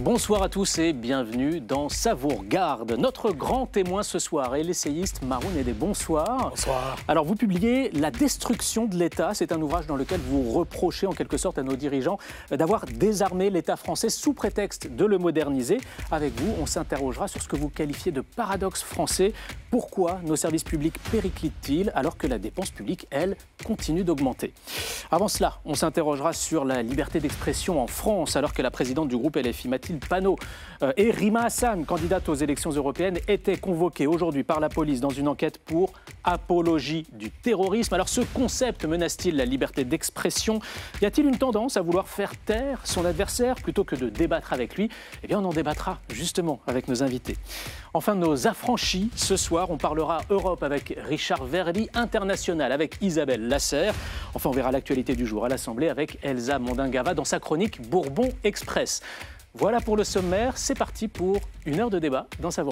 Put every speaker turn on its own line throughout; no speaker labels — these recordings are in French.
Bonsoir à tous et bienvenue dans Savourgarde. Notre grand témoin ce soir est l'essayiste Maroun Edé. Bonsoir. Bonsoir. Alors vous publiez La destruction de l'État. C'est un ouvrage dans lequel vous reprochez en quelque sorte à nos dirigeants d'avoir désarmé l'État français sous prétexte de le moderniser. Avec vous, on s'interrogera sur ce que vous qualifiez de paradoxe français pourquoi nos services publics périclitent-ils alors que la dépense publique, elle, continue d'augmenter Avant cela, on s'interrogera sur la liberté d'expression en France alors que la présidente du groupe LFI, Mathilde Panot, euh, et Rima Hassan, candidate aux élections européennes, étaient convoquées aujourd'hui par la police dans une enquête pour apologie du terrorisme. Alors ce concept menace-t-il la liberté d'expression Y a-t-il une tendance à vouloir faire taire son adversaire plutôt que de débattre avec lui Eh bien on en débattra justement avec nos invités. Enfin, nos affranchis, ce soir, on parlera Europe avec Richard Verdi, international avec Isabelle Lasserre. Enfin, on verra l'actualité du jour à l'Assemblée avec Elsa Mondingava dans sa chronique Bourbon Express. Voilà pour le sommaire, c'est parti pour une heure de débat dans Sa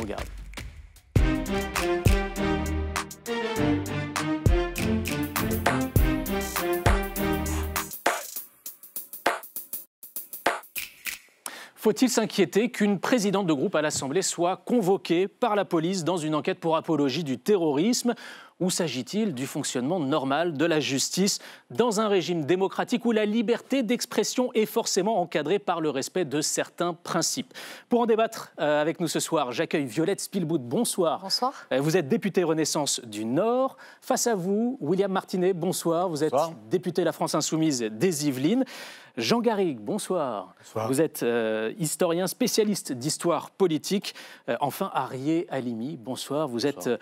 Faut-il s'inquiéter qu'une présidente de groupe à l'Assemblée soit convoquée par la police dans une enquête pour apologie du terrorisme ou s'agit-il du fonctionnement normal de la justice dans un régime démocratique où la liberté d'expression est forcément encadrée par le respect de certains principes Pour en débattre euh, avec nous ce soir, j'accueille Violette Spielboud. Bonsoir. Bonsoir. Euh, vous êtes députée Renaissance du Nord. Face à vous, William Martinet, bonsoir. Vous êtes député La France Insoumise des Yvelines. Jean Garrigue, bonsoir. Vous êtes euh, historien spécialiste d'histoire politique. Euh, enfin, Arié Alimi, bonsoir. Vous êtes euh,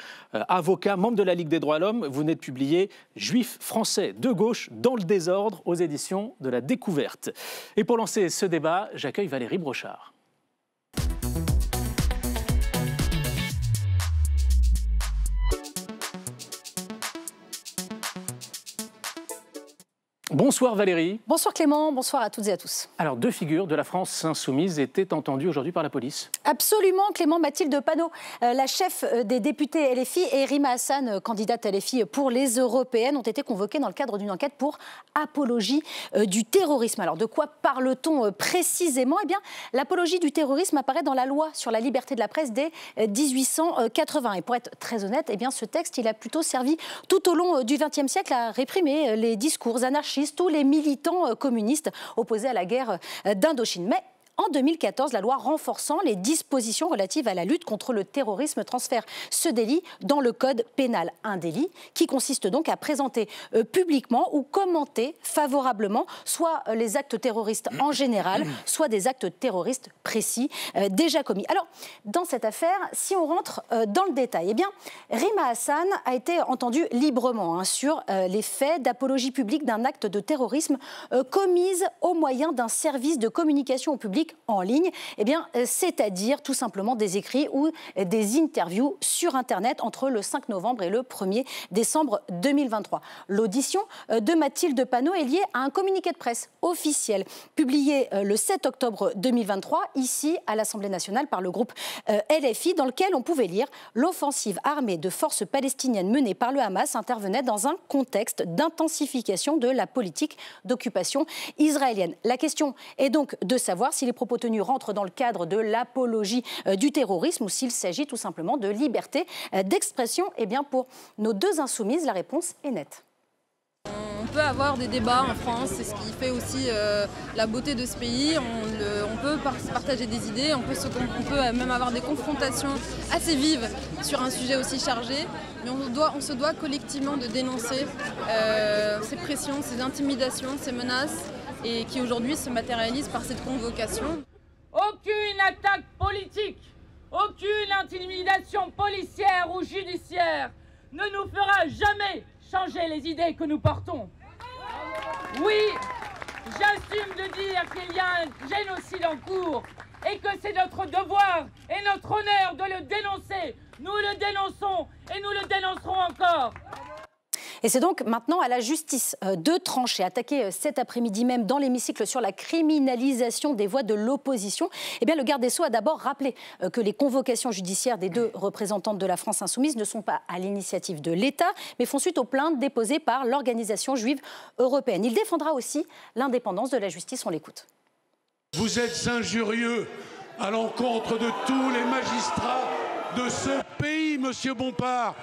avocat, membre de la Ligue des droits de l'homme. Vous venez de publier Juifs français de gauche dans le désordre aux éditions de la Découverte. Et pour lancer ce débat, j'accueille Valérie Brochard. Bonsoir Valérie.
Bonsoir Clément, bonsoir à toutes et à tous.
Alors, deux figures de la France insoumise étaient entendues aujourd'hui par la police
Absolument, Clément Mathilde Panot, euh, la chef euh, des députés LFI et Rima Hassan, euh, candidate LFI pour les européennes, ont été convoquées dans le cadre d'une enquête pour apologie du terrorisme. Alors, de quoi parle-t-on précisément Eh bien, l'apologie du terrorisme apparaît dans la loi sur la liberté de la presse dès 1880. Et pour être très honnête, eh bien, ce texte, il a plutôt servi tout au long du XXe siècle à réprimer les discours anarchistes tous les militants euh, communistes opposés à la guerre euh, d'Indochine. Mais en 2014 la loi renforçant les dispositions relatives à la lutte contre le terrorisme transfère ce délit dans le code pénal. Un délit qui consiste donc à présenter euh, publiquement ou commenter favorablement soit euh, les actes terroristes en général, soit des actes terroristes précis euh, déjà commis. Alors, dans cette affaire, si on rentre dans le détail, eh bien, Rima Hassan a été entendue librement hein, sur les faits d'apologie publique d'un acte de terrorisme commise au moyen d'un service de communication au public en ligne Eh bien, euh, c'est-à-dire tout simplement des écrits ou des interviews sur Internet entre le 5 novembre et le 1er décembre 2023. L'audition euh, de Mathilde Panot est liée à un communiqué de presse officiel publié euh, le 7 octobre 2023 ici à l'Assemblée nationale par le groupe LFI dans lequel on pouvait lire l'offensive armée de forces palestiniennes menée par le Hamas intervenait dans un contexte d'intensification de la politique d'occupation israélienne. La question est donc de savoir si les propos tenus rentre dans le cadre de l'apologie euh, du terrorisme ou s'il s'agit tout simplement de liberté euh, d'expression Et eh bien, pour nos deux insoumises, la réponse est nette. On peut avoir des débats en France, c'est ce qui fait aussi euh, la beauté de ce pays. On, peut partager des idées, on peut, même avoir des confrontations assez vives sur un sujet aussi chargé, mais on, se doit collectivement de dénoncer ces pressions, ces intimidations, ces menaces et qui aujourd'hui se matérialise par cette convocation.
Aucune attaque politique, aucune intimidation policière ou judiciaire ne nous fera jamais changer les idées que nous portons. Oui, j'assume de dire qu'il y a un génocide en cours et que c'est notre devoir et notre honneur de le dénoncer. Nous le dénonçons et nous le dénoncerons encore.
Et c'est donc maintenant à la justice euh, de trancher, attaqué euh, cet après-midi même dans l'hémicycle sur la criminalisation des voix de l'opposition. Eh bien, le garde des Sceaux a d'abord rappelé euh, que les convocations judiciaires des deux représentantes de la France insoumise ne sont pas à l'initiative de l'État, mais font suite aux plaintes déposées par l'organisation juive européenne. Il défendra aussi l'indépendance de la justice. On l'écoute.
Vous êtes injurieux à l'encontre de tous les magistrats de ce pays, monsieur Bompard.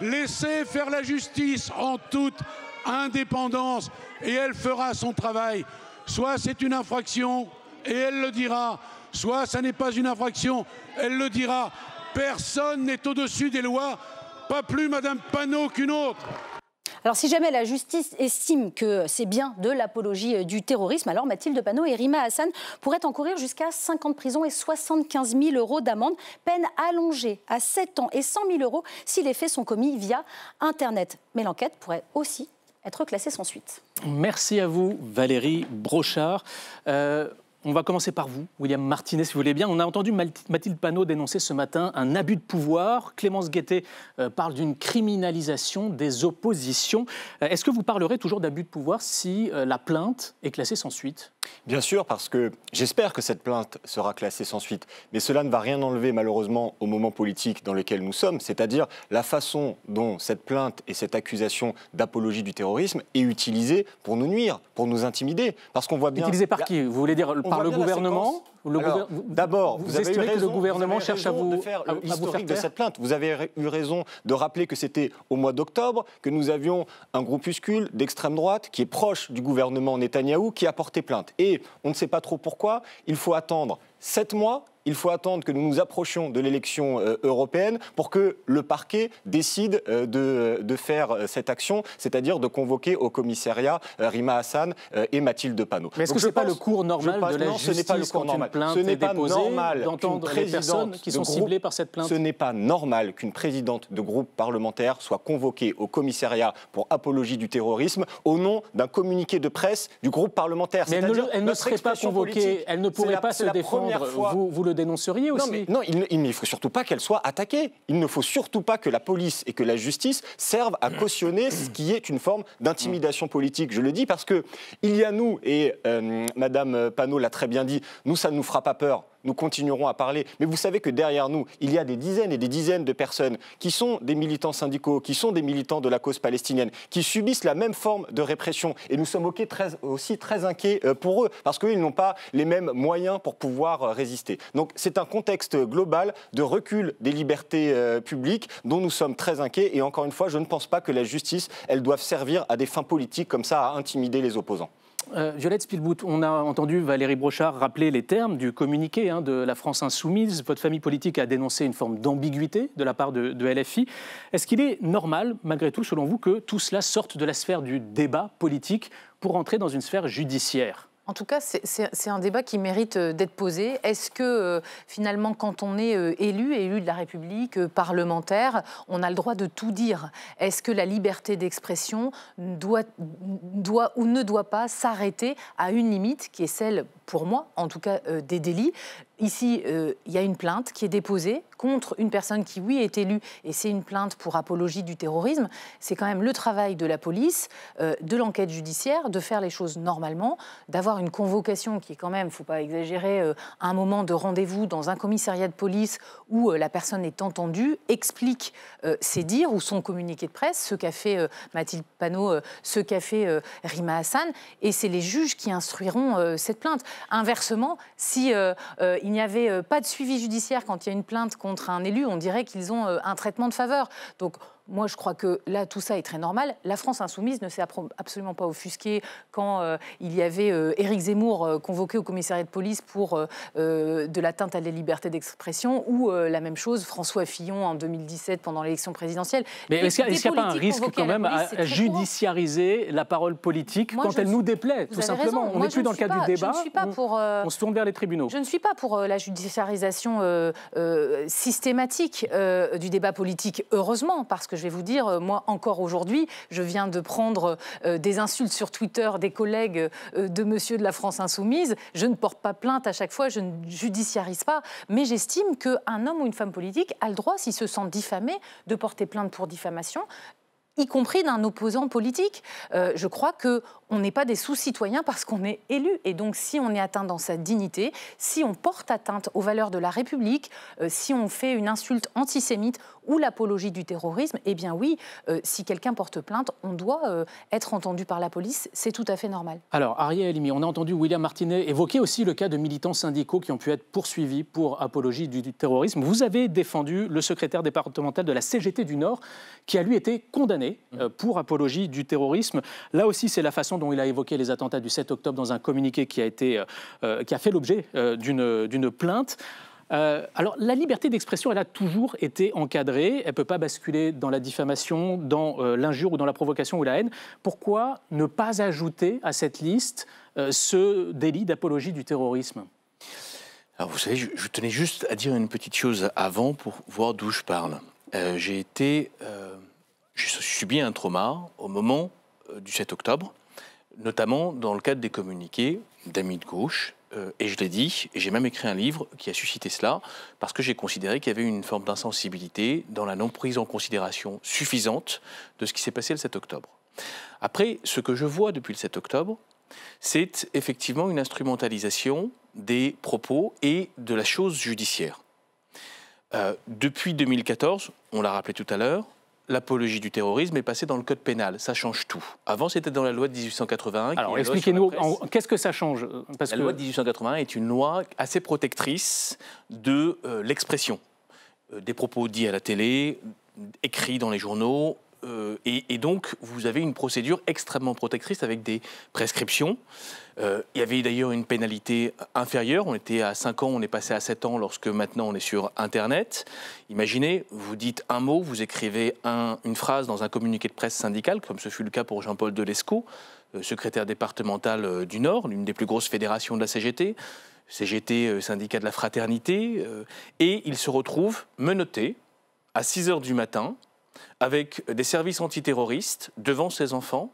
Laissez faire la justice en toute indépendance et elle fera son travail. Soit c'est une infraction et elle le dira, soit ça n'est pas une infraction, elle le dira. Personne n'est au-dessus des lois, pas plus Madame Panot qu'une autre.
Alors si jamais la justice estime que c'est bien de l'apologie euh, du terrorisme, alors Mathilde Panot et Rima Hassan pourraient encourir jusqu'à 5 ans de prison et 75 000 euros d'amende, peine allongée à 7 ans et 100 000 euros si les faits sont commis via Internet. Mais l'enquête pourrait aussi être classée sans suite.
Merci à vous, Valérie Brochard. Euh, on va commencer par vous, William Martinez, si vous voulez bien. On a entendu Mathilde Panot dénoncer ce matin un abus de pouvoir. Clémence Guettet euh, parle d'une criminalisation des oppositions. Euh, est-ce que vous parlerez toujours d'abus de pouvoir si euh, la plainte est classée sans suite
Bien sûr, parce que j'espère que cette plainte sera classée sans suite, mais cela ne va rien enlever malheureusement au moment politique dans lequel nous sommes, c'est-à-dire la façon dont cette plainte et cette accusation d'apologie du terrorisme est utilisée pour nous nuire, pour nous intimider, parce qu'on voit bien. Utilisée par qui Vous voulez dire par le gouvernement D'abord, vous, avez eu raison, le gouvernement cherche à vous de faire de cette plainte. Vous avez eu raison de rappeler que c'était au mois d'octobre que nous avions un groupuscule d'extrême droite qui est proche du gouvernement Netanyahou qui a porté plainte. Et on ne sait pas trop pourquoi. Il faut attendre sept mois il faut attendre que nous nous approchions de l'élection euh, européenne pour que le parquet décide euh, euh, de, faire cette action, c'est-à-dire de convoquer au commissariat Rima Hassan et Mathilde Panot. Mais est-ce que ce n'est pas le cours normal de la justice ce n'est pas le cours normal. ce n'est pas normal d'entendre des personnes qui sont ciblées par cette plainte Ce n'est pas normal qu'une présidente de groupe parlementaire soit convoquée au commissariat pour apologie du terrorisme au nom d'un communiqué de presse du groupe parlementaire. Mais elle ne, serait pas convoquée, elle ne pourrait pas se défendre, vous, vous le non, il, ne faut surtout pas qu'elle soit attaquée. Il ne faut surtout pas que la police et que la justice servent à cautionner ce qui est une forme d'intimidation politique. Je le dis parce que il y a nous, et euh, Madame Panot l'a très bien dit, nous, ça ne nous fera pas peur nous continuerons à parler. Mais vous savez que derrière nous, il y a des dizaines et des dizaines de personnes qui sont des militants syndicaux, qui sont des militants de la cause palestinienne, qui subissent la même forme de répression. Et nous sommes aussi très inquiets euh, pour eux, parce qu'ils n'ont pas les mêmes moyens pour pouvoir euh, résister. Donc c'est un contexte global de recul des libertés euh, publiques dont nous sommes très inquiets. Et encore une fois, je ne pense pas que la justice, elle doive servir à des fins politiques comme ça, à intimider les opposants.
Euh, Violette Spielbout, on a entendu Valérie Brochard rappeler les termes du communiqué hein, de la France insoumise. Votre famille politique a dénoncé une forme d'ambiguïté de la part de, de LFI. Est-ce qu'il est normal, malgré tout, selon vous, que tout cela sorte de la sphère du débat politique pour entrer dans une sphère judiciaire
en tout cas, c'est un débat qui mérite euh, d'être posé. Est-ce que euh, finalement, quand on est euh, élu, élu de la République, parlementaire, on a le droit de tout dire Est-ce que la liberté d'expression doit ou ne doit pas s'arrêter à une limite qui est celle pour moi en tout cas, euh, des délits. Ici, euh, il y a une plainte qui est déposée contre une personne qui, oui, est élue, et c'est une plainte pour apologie du terrorisme. C'est quand même le travail de la police, euh, de l'enquête judiciaire, de faire les choses normalement, d'avoir une convocation qui est quand même, il faut pas exagérer, un moment de rendez-vous dans un commissariat de police où la personne est entendue, explique ses dires ou son communiqué de presse, ce qu'a fait Mathilde Panot, ce qu'a fait Rima Hassan, et c'est les juges qui instruiront cette plainte. Inversement, si euh, euh, il n'y avait euh, pas de suivi judiciaire quand il y a une plainte contre un élu, on dirait qu'ils ont un traitement de faveur. Donc moi, je crois que là, tout ça est très normal. La France insoumise ne s'est absolument pas offusquée quand euh, il y avait euh, Éric Zemmour euh, convoqué au commissariat de police pour de l'atteinte à la liberté d'expression, ou la même chose, François Fillon en 2017 pendant l'élection présidentielle. Mais est-ce qu'il n'y a, pas un risque quand même à,
judiciariser la parole politique quand elle nous déplaît, tout simplement On n'est plus dans le cadre du débat,
on, se tourne vers les tribunaux. Je ne suis pas pour la judiciarisation systématique du débat politique, heureusement, parce que je vais vous dire, euh, moi encore aujourd'hui, je viens de prendre euh, des insultes sur Twitter des collègues euh, de monsieur de la France insoumise. Je ne porte pas plainte à chaque fois, je ne judiciarise pas, mais j'estime qu'un homme ou une femme politique a le droit, s'il se sent diffamé, de porter plainte pour diffamation y compris d'un opposant politique. je crois que on n'est pas des sous-citoyens parce qu'on est élu. Et donc, si on est atteint dans sa dignité, si on porte atteinte aux valeurs de la République, si on fait une insulte antisémite ou l'apologie du terrorisme, eh bien oui, euh, si quelqu'un porte plainte, on doit euh, être entendu par la police, c'est tout à fait normal.
Alors, Ariel Elimi, on a entendu William Martinet évoquer aussi le cas de militants syndicaux qui ont pu être poursuivis pour apologie du, terrorisme. Vous avez défendu le secrétaire départemental de la CGT du Nord, qui a lui été condamné mmh. euh, pour apologie du terrorisme. Là aussi, c'est la façon dont il a évoqué les attentats du 7 octobre dans un communiqué qui a, été, qui a fait l'objet d'une plainte. Euh, alors, la liberté d'expression, elle a toujours été encadrée. Elle ne peut pas basculer dans la diffamation, dans euh, l'injure ou dans la provocation ou la haine. Pourquoi ne pas ajouter à cette liste euh, ce délit d'apologie du terrorisme
Alors, vous savez, je, je, tenais juste à dire une petite chose avant pour voir d'où je parle. j'ai été. j'ai subi un trauma au moment du 7 octobre, notamment dans le cadre des communiqués d'amis de gauche euh, et je l'ai dit, et j'ai même écrit un livre qui a suscité cela, parce que j'ai considéré qu'il y avait une forme d'insensibilité dans la non-prise en considération suffisante de ce qui s'est passé le 7 octobre. Après, ce que je vois depuis le 7 octobre, c'est effectivement une instrumentalisation des propos et de la chose judiciaire. Euh, depuis 2014, on l'a rappelé tout à l'heure, l'apologie du terrorisme est passée dans le code pénal. Ça change tout. Avant, c'était dans la loi de 1881. Alors, expliquez-nous,
qu'est-ce que ça change euh, Parce La loi de
1881 est une loi assez protectrice de euh, l'expression. Euh, des propos dits à la télé, écrits dans les journaux, euh, et, donc, vous avez une procédure extrêmement protectrice avec des prescriptions. Euh, il y avait d'ailleurs une pénalité inférieure. On était à 5 ans, on est passé à 7 ans lorsque maintenant on est sur Internet. Imaginez, vous dites un mot, vous écrivez une phrase dans un communiqué de presse syndical, comme ce fut le cas pour Jean-Paul Delescot, euh, secrétaire départemental du Nord, l'une des plus grosses fédérations de la CGT. CGT, syndicat de la fraternité, et il se retrouve menotté à 6 h du matin, avec des services antiterroristes devant ses enfants,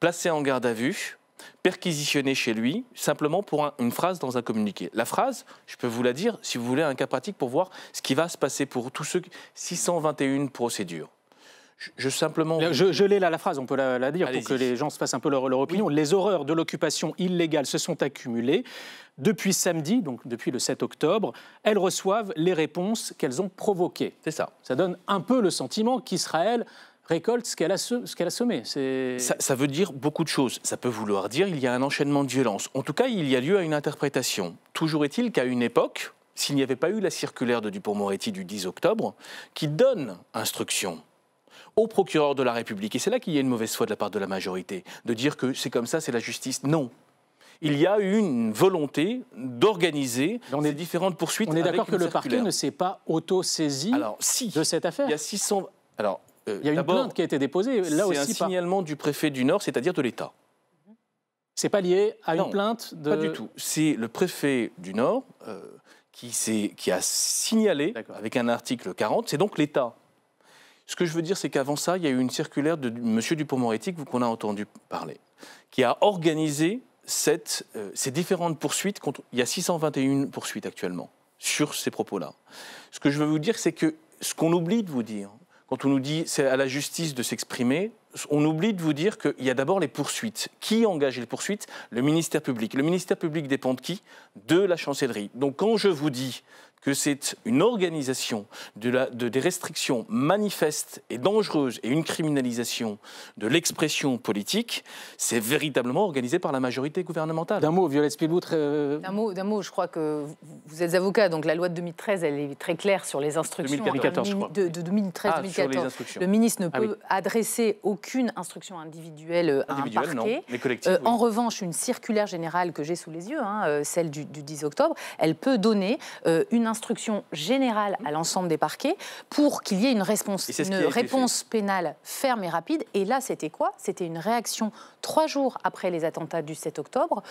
placés en garde à vue, perquisitionnés chez lui, simplement pour une phrase dans un communiqué. La phrase, je peux vous la dire, si vous voulez un cas pratique pour voir ce qui va se passer pour tous ceux 621 procédures je simplement. Je,
l'ai là la phrase, on peut la, dire pour que les
gens se fassent un peu leur,
opinion. Les horreurs de l'occupation illégale se sont accumulées. Depuis samedi, donc depuis le 7 octobre, elles reçoivent les réponses qu'elles ont provoquées. C'est ça. Ça donne un peu le sentiment qu'Israël récolte ce qu'elle a, ce semé.
Ça, veut dire beaucoup de choses. Ça peut vouloir dire il y a un enchaînement de violence En tout cas, il y a lieu à une interprétation. Toujours est-il qu'à une époque, s'il n'y avait pas eu la circulaire de Dupont-Moretti du 10 octobre, qui donne instruction au procureur de la République. Et c'est là qu'il y a une mauvaise foi de la part de la majorité, de dire que c'est comme ça, c'est la justice. Non, il y a eu une volonté d'organiser les différentes poursuites. On est d'accord que le parquet ne s'est pas auto-saisi
de cette affaire. Il y a 600.
Alors, euh, il y une plainte qui a été déposée. Là aussi, un signalement du préfet du Nord, c'est-à-dire de l'État. C'est pas lié à une plainte de. Pas du tout. C'est le préfet du Nord euh, qui a signalé avec un article 40. C'est donc l'État ce que je veux dire, c'est qu'avant ça, il y a eu une circulaire de M. Dupont-Moretti qu'on a entendu parler, qui a organisé cette, euh, ces différentes poursuites. Contre, il y a 621 poursuites actuellement sur ces propos-là. Ce que je veux vous dire, c'est que ce qu'on oublie de vous dire, quand on nous dit c'est à la justice de s'exprimer, on oublie de vous dire qu'il y a d'abord les poursuites. Qui engage les poursuites Le ministère public. Le ministère public dépend de qui De la chancellerie. Donc quand je vous dis que c'est une organisation de la, de, des restrictions manifestes et dangereuses et une criminalisation de l'expression politique, c'est véritablement organisé par la majorité gouvernementale. D'un mot, Violette Spilboutre. Euh,
d'un mot, mot, je crois que vous êtes avocat, donc la loi de 2013, elle est très claire sur les instructions. De, 2013-2014. Ah, le ministre ne ah peut adresser aucune instruction individuelle euh, à un parquet. Les euh, En revanche, une circulaire générale que j'ai sous les yeux, hein, celle du, 10 octobre, elle peut donner une instruction générale à l'ensemble des parquets pour qu'il y ait une réponse, une réponse pénale ferme et rapide. Et là, c'était quoi C'était une réaction trois jours après les attentats du 7 octobre,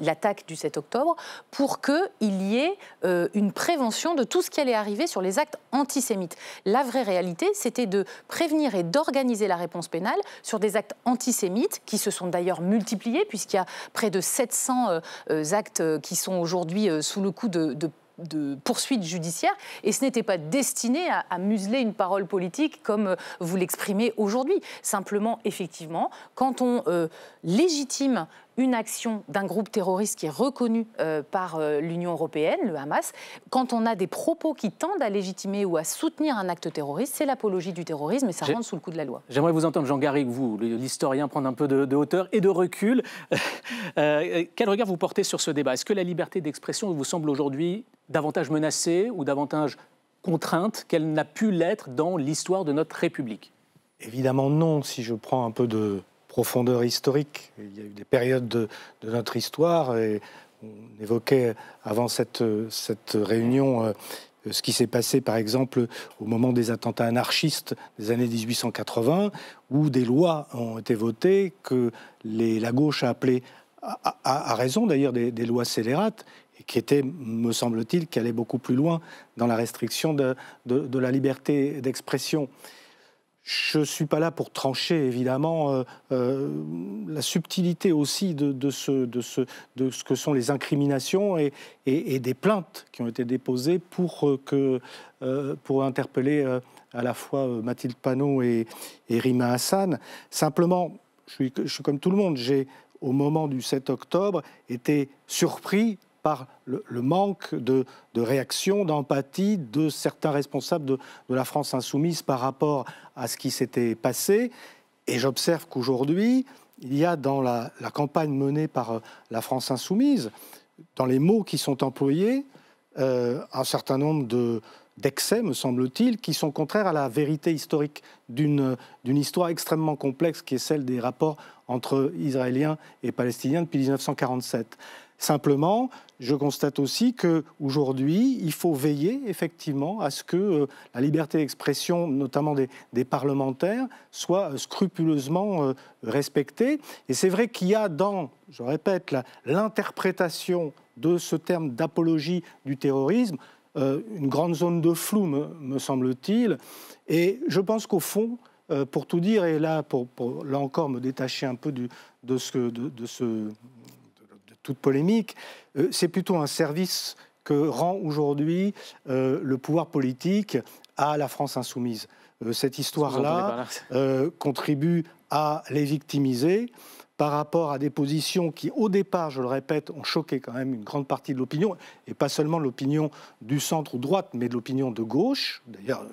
l'attaque du 7 octobre, pour qu'il y ait euh, une prévention de tout ce qui allait arriver sur les actes antisémites. La vraie réalité, c'était de prévenir et d'organiser la réponse pénale sur des actes antisémites qui se sont d'ailleurs multipliés, puisqu'il y a près de 700 euh, euh, actes qui sont aujourd'hui sous le coup de de poursuites judiciaires et ce n'était pas destiné à, museler une parole politique comme euh, vous l'exprimez aujourd'hui. Simplement, effectivement, quand on euh, légitime une action d'un groupe terroriste qui est reconnu euh, par euh, l'Union européenne, le Hamas, quand on a des propos qui tendent à légitimer ou à soutenir un acte terroriste, c'est l'apologie du terrorisme et ça rentre sous le coup de la loi. J'aimerais
vous entendre, Jean Garrigue, vous, l'historien, prendre un peu de, hauteur et de recul. Euh, quel regard vous portez sur ce débat Est-ce que la liberté d'expression vous semble aujourd'hui davantage menacée ou davantage contrainte qu'elle n'a pu l'être dans l'histoire de notre République
Évidemment non, si je prends un peu de profondeur historique. Il y a eu des périodes de, notre histoire et on évoquait avant cette, cette réunion euh, ce qui s'est passé par exemple au moment des attentats anarchistes des années 1880, où des lois ont été votées que les, la gauche a appelées, à, raison d'ailleurs, des, lois scélérates, et qui étaient, me semble-t-il, qui allaient beaucoup plus loin dans la restriction de, de la liberté d'expression. Je ne suis pas là pour trancher, évidemment. Euh, euh, la subtilité aussi de, de, ce, que sont les incriminations et, des plaintes qui ont été déposées pour, euh, que, pour interpeller à la fois Mathilde Panot et, Rima Hassan. Simplement, je suis comme tout le monde, j'ai, au moment du 7 octobre, été surpris le, manque de, réaction, d'empathie de certains responsables de, la France insoumise par rapport à ce qui s'était passé. Et j'observe qu'aujourd'hui, il y a dans la, campagne menée par euh, la France insoumise, dans les mots qui sont employés, euh, un certain nombre d'excès, me semble-t-il, qui sont contraires à la vérité historique d'une histoire extrêmement complexe qui est celle des rapports entre Israéliens et Palestiniens depuis 1947. Simplement, je constate aussi que aujourd'hui, il faut veiller effectivement à ce que euh, la liberté d'expression, notamment des, parlementaires, soit euh, scrupuleusement euh, respectée. Et c'est vrai qu'il y a dans, je répète, l'interprétation de ce terme d'apologie du terrorisme, une grande zone de flou, me, semble-t-il. Et je pense qu'au fond, pour tout dire, et là, pour, là encore me détacher un peu de, ce, de, de, ce, toute polémique, euh, c'est plutôt un service que rend aujourd'hui euh, le pouvoir politique à la France insoumise. Euh, cette histoire-là contribue à les victimiser par rapport à des positions qui, au départ, je le répète, ont choqué quand même une grande partie de l'opinion, et pas seulement l'opinion du centre ou droite, mais de l'opinion de gauche. D'ailleurs,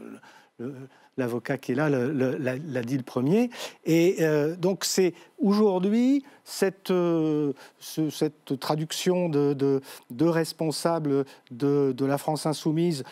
l'avocat qui est là l'a dit le premier. Et euh, donc c'est aujourd'hui cette, euh, cette traduction de, de, responsables de, la France insoumise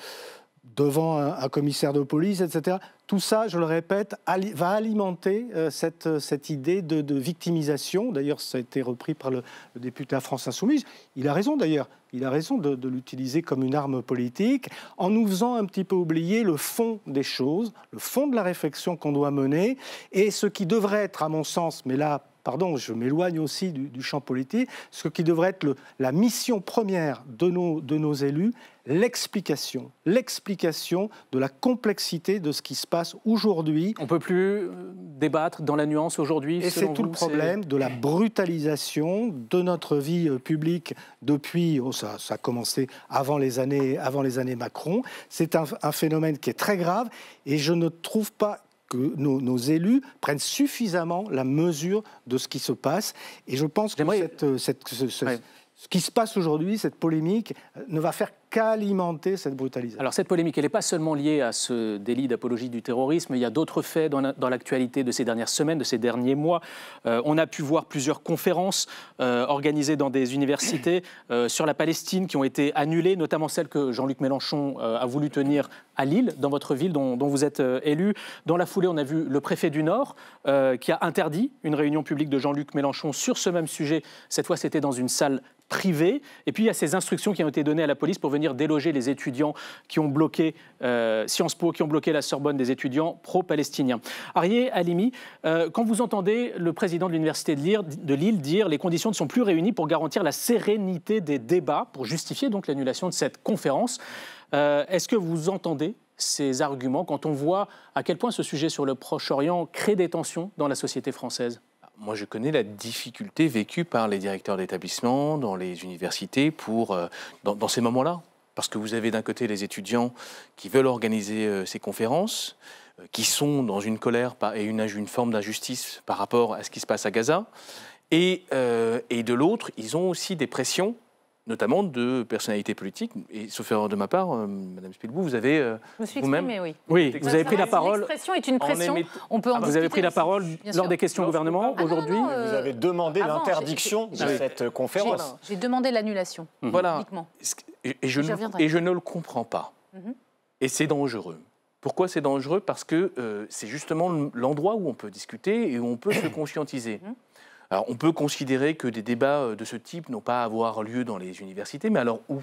devant un commissaire de police, etc., tout ça, je le répète, va alimenter euh, cette, euh, cette, idée de, victimisation. D'ailleurs, ça a été repris par le, député à France Insoumise. Il a raison d'ailleurs, il a raison de, de l'utiliser comme une arme politique, en nous faisant un petit peu oublier le fond des choses, le fond de la réflexion qu'on doit mener, et ce qui devrait être, à mon sens, mais là, pardon, je m'éloigne aussi du, champ politique, ce qui devrait être la mission première de nos, élus, l'explication, l'explication de la complexité de ce qui se passe
aujourd'hui. On ne peut plus débattre dans la nuance aujourd'hui. Et c'est tout le problème
de la brutalisation de notre vie euh, publique depuis, oh, ça, a commencé avant les années, Macron. C'est un phénomène qui est très grave et je ne trouve pas que nos, élus prennent suffisamment la mesure de ce qui se passe. Et je pense que euh, ce, ce, qui se passe aujourd'hui, cette polémique, euh, ne va faire qu'alimenter cette brutalisation.
Alors cette polémique, elle n'est pas seulement liée à ce délit d'apologie du terrorisme, il y a d'autres faits dans l'actualité de ces dernières semaines, de ces derniers mois. Euh, on a pu voir plusieurs conférences euh, organisées dans des universités euh, sur la Palestine qui ont été annulées, notamment celle que Jean-Luc Mélenchon a voulu tenir à Lille, dans votre ville dont, dont vous êtes élu. Dans la foulée, on a vu le préfet du Nord qui a interdit une réunion publique de Jean-Luc Mélenchon sur ce même sujet. Cette fois, c'était dans une salle privée. Et puis, il y a ces instructions qui ont été données à la police pour venir déloger les étudiants qui ont bloqué euh, Sciences Po, qui ont bloqué la Sorbonne des étudiants pro-palestiniens. Arié Alimi, euh, quand vous entendez le président de l'Université de Lille dire les conditions ne sont plus réunies pour garantir la sérénité des débats, pour justifier donc l'annulation de cette conférence, euh, est-ce que vous entendez ces arguments quand on voit à quel point ce
sujet sur le Proche-Orient crée des tensions dans la société française moi, je connais la difficulté vécue par les directeurs d'établissements dans les universités pour, dans ces moments-là, parce que vous avez d'un côté les étudiants qui veulent organiser euh, ces conférences, euh, qui sont dans une colère et une, forme d'injustice par rapport à ce qui se passe à Gaza, et euh, de l'autre, ils ont aussi des pressions notamment de personnalités politiques. Et sauf erreur de ma part, euh, Madame Spilbou, vous avez euh,
me vous-même, oui, oui vous avez pris la parole. L'expression
est une pression. On peut ah, vous avez pris la parole lors des
questions au gouvernement ah, aujourd'hui. Euh, vous avez demandé
l'interdiction de cette
conférence.
J'ai demandé l'annulation. Mhm. Voilà.
Et,
je
ne,
le comprends pas. Mhm. Et c'est dangereux. Pourquoi c'est dangereux Parce que c'est justement l'endroit où on peut discuter et où on peut se conscientiser. Mhm on peut considérer que des débats euh, de ce type n'ont pas à avoir lieu dans les universités, mais alors où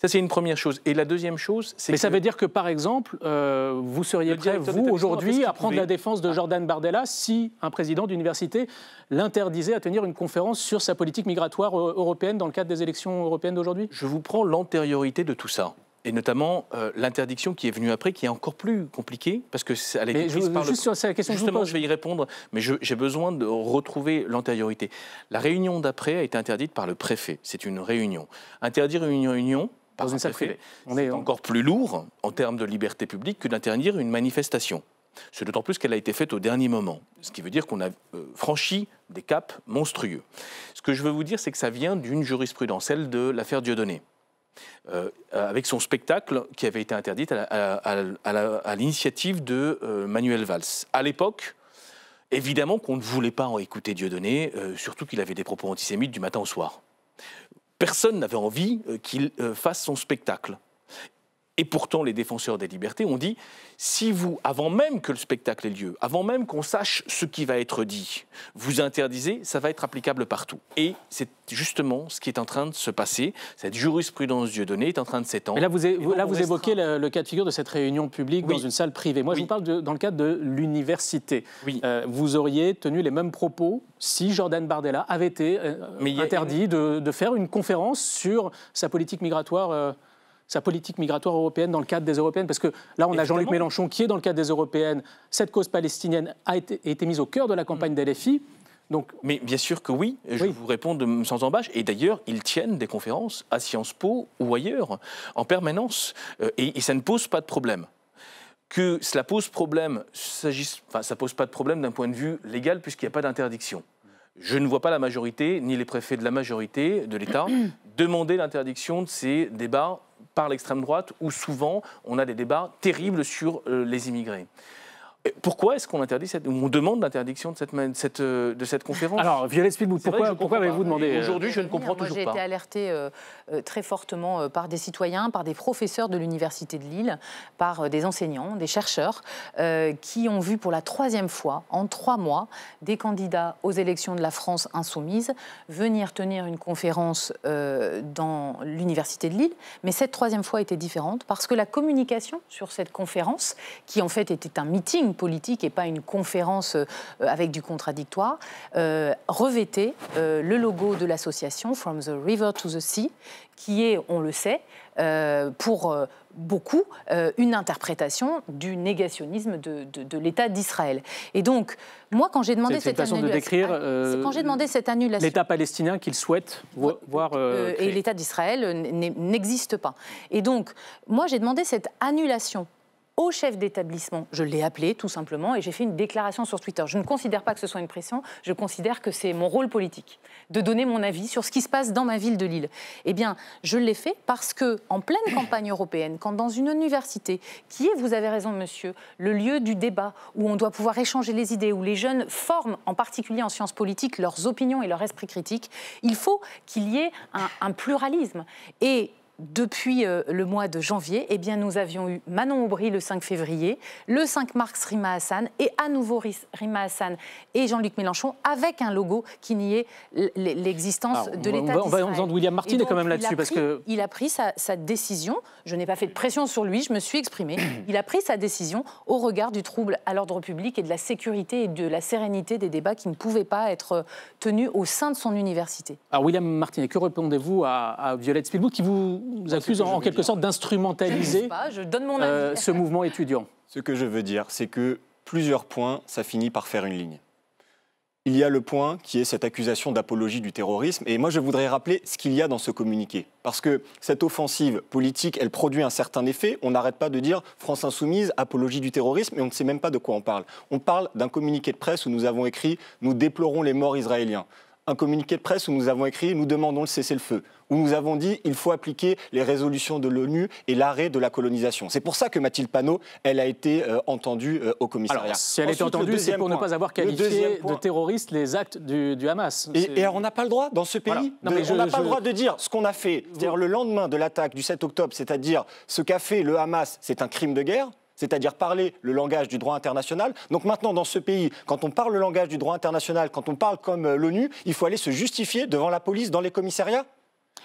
ça, c'est une première chose. Et la deuxième chose, c'est. Mais ça veut dire que, par exemple, euh, vous seriez prêt, vous,
aujourd'hui, à prendre la défense de ah. Jordan Bardella si un président d'université l'interdisait à tenir une conférence sur sa politique migratoire euh, européenne dans le cadre des élections européennes d'aujourd'hui Je vous
prends l'antériorité de tout ça et notamment euh, l'interdiction qui est venue après, qui est encore plus compliquée, parce que ça, allait juste Sur la question Justement, je, vais y répondre, mais j'ai besoin de retrouver l'antériorité. La réunion d'après a été interdite par le préfet. C'est une réunion. Interdire une réunion par Dans préfet, c'est encore plus lourd en termes de liberté publique que d'interdire une manifestation. C'est d'autant plus qu'elle a été faite au dernier moment, ce qui veut dire qu'on a euh, franchi des caps monstrueux. Ce que je veux vous dire, c'est que ça vient d'une jurisprudence, celle de l'affaire Dieudonné. Euh, euh, avec son spectacle qui avait été interdit à l'initiative de euh, Manuel Valls. À l'époque, évidemment qu'on ne voulait pas en écouter Dieudonné, surtout qu'il avait des propos antisémites du matin au soir. Personne n'avait envie qu'il fasse son spectacle. Et pourtant, les défenseurs des libertés ont dit, si vous, avant même que le spectacle ait lieu, avant même qu'on sache ce qui va être dit, vous interdisez, ça va être applicable partout. Et c'est justement ce qui est en train de se passer. Cette jurisprudence donné est en train de s'étendre. là, vous,
là, vous évoquez le, cas de figure de cette réunion publique dans une salle privée. Moi, je vous parle dans le cadre de l'université. Euh, vous auriez tenu les mêmes propos si Jordan Bardella avait été euh, interdit de, faire une conférence sur sa politique migratoire euh, sa politique migratoire européenne dans le cadre des européennes Parce que là, on a Jean-Luc Mélenchon qui est dans le cadre des européennes. Cette cause palestinienne a été, été mise au cœur de la campagne mmh. d'LFI. Donc, mais bien sûr que
oui, je vous réponds sans embâche. Et d'ailleurs, ils tiennent des conférences à Sciences Po ou ailleurs, en permanence. Euh, et, ça ne pose pas de problème que cela pose problème, enfin, ça pose pas de problème d'un point de vue légal puisqu'il n'y a pas d'interdiction. Je ne vois pas la majorité, ni les préfets de la majorité de l'État, demander l'interdiction de ces débats par l'extrême droite, où souvent on a des débats terribles sur euh, les immigrés. Pourquoi est-ce qu'on interdit cette, on demande l'interdiction de cette, cette, euh, de cette conférence Alors, Violette
pourquoi, avez-vous demandé euh, Aujourd'hui, je ne comprends toujours pas. J'ai été
alertée euh, très fortement par des citoyens, par des professeurs de l'Université de Lille, par des enseignants, des chercheurs, qui ont vu pour la troisième fois, en trois mois, des candidats aux élections de la France insoumise venir tenir une conférence dans l'Université de Lille. Mais cette troisième fois était différente parce que la communication sur cette conférence, qui en fait était un meeting, politique et pas une conférence euh, avec du contradictoire, euh, revêtait euh, le logo de l'association From the River to the Sea, qui est, on le sait, pour beaucoup une interprétation du négationnisme de, de, l'État d'Israël. Et donc, moi, quand j'ai demandé, cette annulation, de décrire,
ah, quand j'ai
demandé cette annulation...
L'État palestinien qu'il souhaite voir... et l'État
d'Israël n'existe pas. Et donc, moi, j'ai demandé cette annulation au chef d'établissement. Je l'ai appelé tout simplement et j'ai fait une déclaration sur Twitter. Je ne considère pas que ce soit une pression, je considère que c'est mon rôle politique de donner mon avis sur ce qui se passe dans ma ville de Lille. Eh bien, je l'ai fait parce que en pleine campagne européenne, quand dans une université qui est, vous avez raison monsieur, le lieu du débat où on doit pouvoir échanger les idées, où les jeunes forment en particulier en sciences politiques leurs opinions et leur esprit critique, il faut qu'il y ait un, un pluralisme et depuis euh, le mois de janvier, eh bien, nous avions eu Manon Aubry le 5 février, le 5 mars Rima Hassan et à nouveau Rima Hassan et Jean-Luc Mélenchon avec un logo qui niait l'existence de l'État d'Israël. On va en William Martin quand même là-dessus. parce que... Il a pris sa, décision, je n'ai pas fait de pression sur lui, je me suis exprimée, il a pris sa décision au regard du trouble à l'ordre public et de la sécurité et de la sérénité des débats qui ne pouvaient pas être euh, tenus au sein de son université.
Alors William Martin, que répondez-vous à, à Violette Spielberg qui vous vous accusez en, quelque sorte d'instrumentaliser euh,
ce mouvement étudiant. Ce que je veux dire, c'est que plusieurs points, ça finit par faire une ligne. Il y a le point qui est cette accusation d'apologie du terrorisme. Et moi, je voudrais rappeler ce qu'il y a dans ce communiqué. Parce que cette offensive politique, elle produit un certain effet. On n'arrête pas de dire France insoumise, apologie du terrorisme, et on ne sait même pas de quoi on parle. On parle d'un communiqué de presse où nous avons écrit Nous déplorons les morts israéliens un communiqué de presse où nous avons écrit Nous demandons le cessez-le-feu, où nous avons dit Il faut appliquer les résolutions de l'ONU et l'arrêt de la colonisation. C'est pour ça que Mathilde Panot, elle a été euh, entendue euh, au commissariat. si elle a été entendue, c'est pour ne pas avoir qualifié de terroriste les actes du, Hamas. Et, on n'a pas le droit, dans ce pays, on n'a pas le droit de dire ce qu'on a fait. C'est-à-dire, le lendemain de l'attaque du 7 octobre, c'est-à-dire ce qu'a fait le Hamas, c'est un crime de guerre c'est-à-dire parler le langage du droit international. Donc maintenant, dans ce pays, quand on parle le langage du droit international, quand on parle comme euh, l'ONU, il faut aller se justifier devant la police dans les commissariats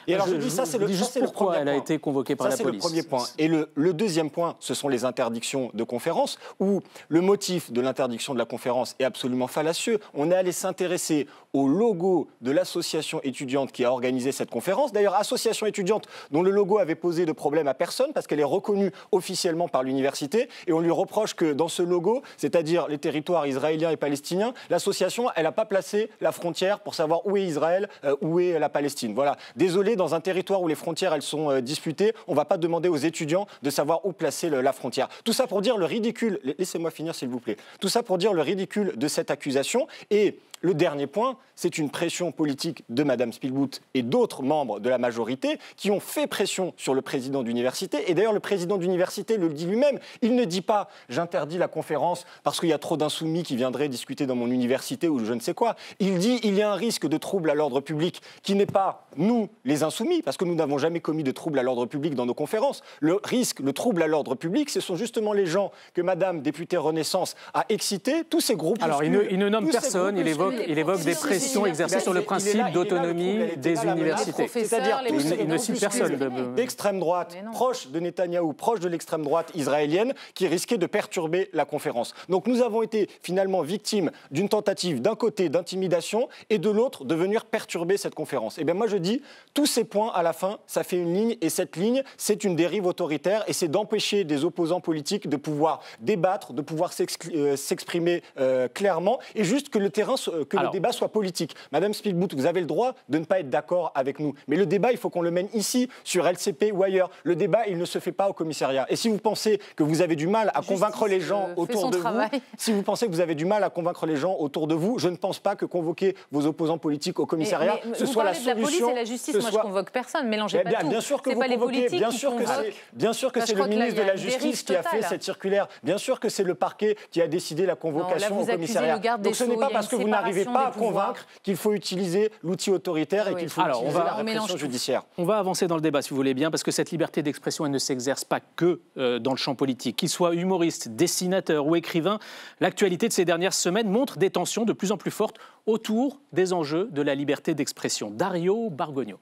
et bah, alors, je, dis ça, c'est le, juste pourquoi elle a été convoquée par la police. C'est le premier point. Et le, deuxième point, ce sont les interdictions de conférence, où le motif de l'interdiction de la conférence est absolument fallacieux. On est allé s'intéresser au logo de l'association étudiante qui a organisé cette conférence. D'ailleurs, association étudiante dont le logo avait posé de problème à personne parce qu'elle est reconnue officiellement par l'université. Et on lui reproche que dans ce logo, c'est-à-dire les territoires israéliens et palestiniens, l'association, elle n'a pas placé la frontière pour savoir où est Israël, euh, où est la Palestine. Voilà dans un territoire où les frontières elles sont euh, disputées. On ne va pas demander aux étudiants de savoir où placer la frontière. Tout ça pour dire le ridicule. Laissez-moi finir s'il vous plaît. Tout ça pour dire le ridicule de cette accusation et le dernier point, c'est une pression politique de Mme Spielboot et d'autres membres de la majorité qui ont fait pression sur le président d'université. Et d'ailleurs, le président d'université le dit lui-même. Il ne dit pas j'interdis la conférence parce qu'il y a trop d'insoumis qui viendraient discuter dans mon université ou je ne sais quoi. Il dit il y a un risque de trouble à l'ordre public qui n'est pas nous, les insoumis, parce que nous n'avons jamais commis de trouble à l'ordre public dans nos conférences. Le risque, le trouble à l'ordre public, ce sont justement les gens que Mme députée Renaissance a excités, tous ces groupes. Alors, il ne, il ne nomme personne, il évoque il évoque des pressions exercées sur le principe d'autonomie des universités. C'est-à-dire, il ne cite personne. D'extrême droite, proche de Netanyahou, proche de l'extrême droite israélienne, qui risquait de perturber la conférence. Donc nous avons été finalement victimes d'une tentative d'un côté d'intimidation et de l'autre de venir perturber cette conférence. Et eh bien moi je dis, tous ces points à la fin, ça fait une ligne et cette ligne, c'est une dérive autoritaire et c'est d'empêcher des opposants politiques de pouvoir débattre, de pouvoir euh, s'exprimer euh, clairement et juste que le terrain euh, que le débat soit politique. Madame Spielboot, vous avez le droit de ne pas être d'accord avec nous. Mais le débat, il faut qu'on le mène ici, sur LCP ou ailleurs. Le débat, il ne se fait pas au commissariat. Et si vous pensez que vous avez du mal à convaincre les gens euh, autour de vous, si vous pensez que vous avez du mal à convaincre les gens autour de vous, je ne pense pas que convoquer vos opposants politiques au commissariat, ce soit la solution. De la police et la justice, moi je je convoque personne, mélangez eh pas bien, tout. Bien sûr pas bien sûr que c'est, bien sûr que c'est le ministre de la Justice qui a fait cette circulaire, bien sûr que c'est le parquet qui a décidé la convocation au commissariat. Donc ce n'est pas parce que vous n'arrivez pas à convaincre qu'il faut utiliser l'outil autoritaire et qu'il faut utiliser on va, la répression judiciaire.
On va avancer dans le débat, si vous voulez bien, parce que cette liberté d'expression, elle ne s'exerce pas que euh, dans le champ politique. Qu'il soit humoriste, dessinateur ou écrivain, l'actualité de ces dernières semaines montre des tensions de plus en plus fortes autour des enjeux de la liberté d'expression. Dario Bargogno.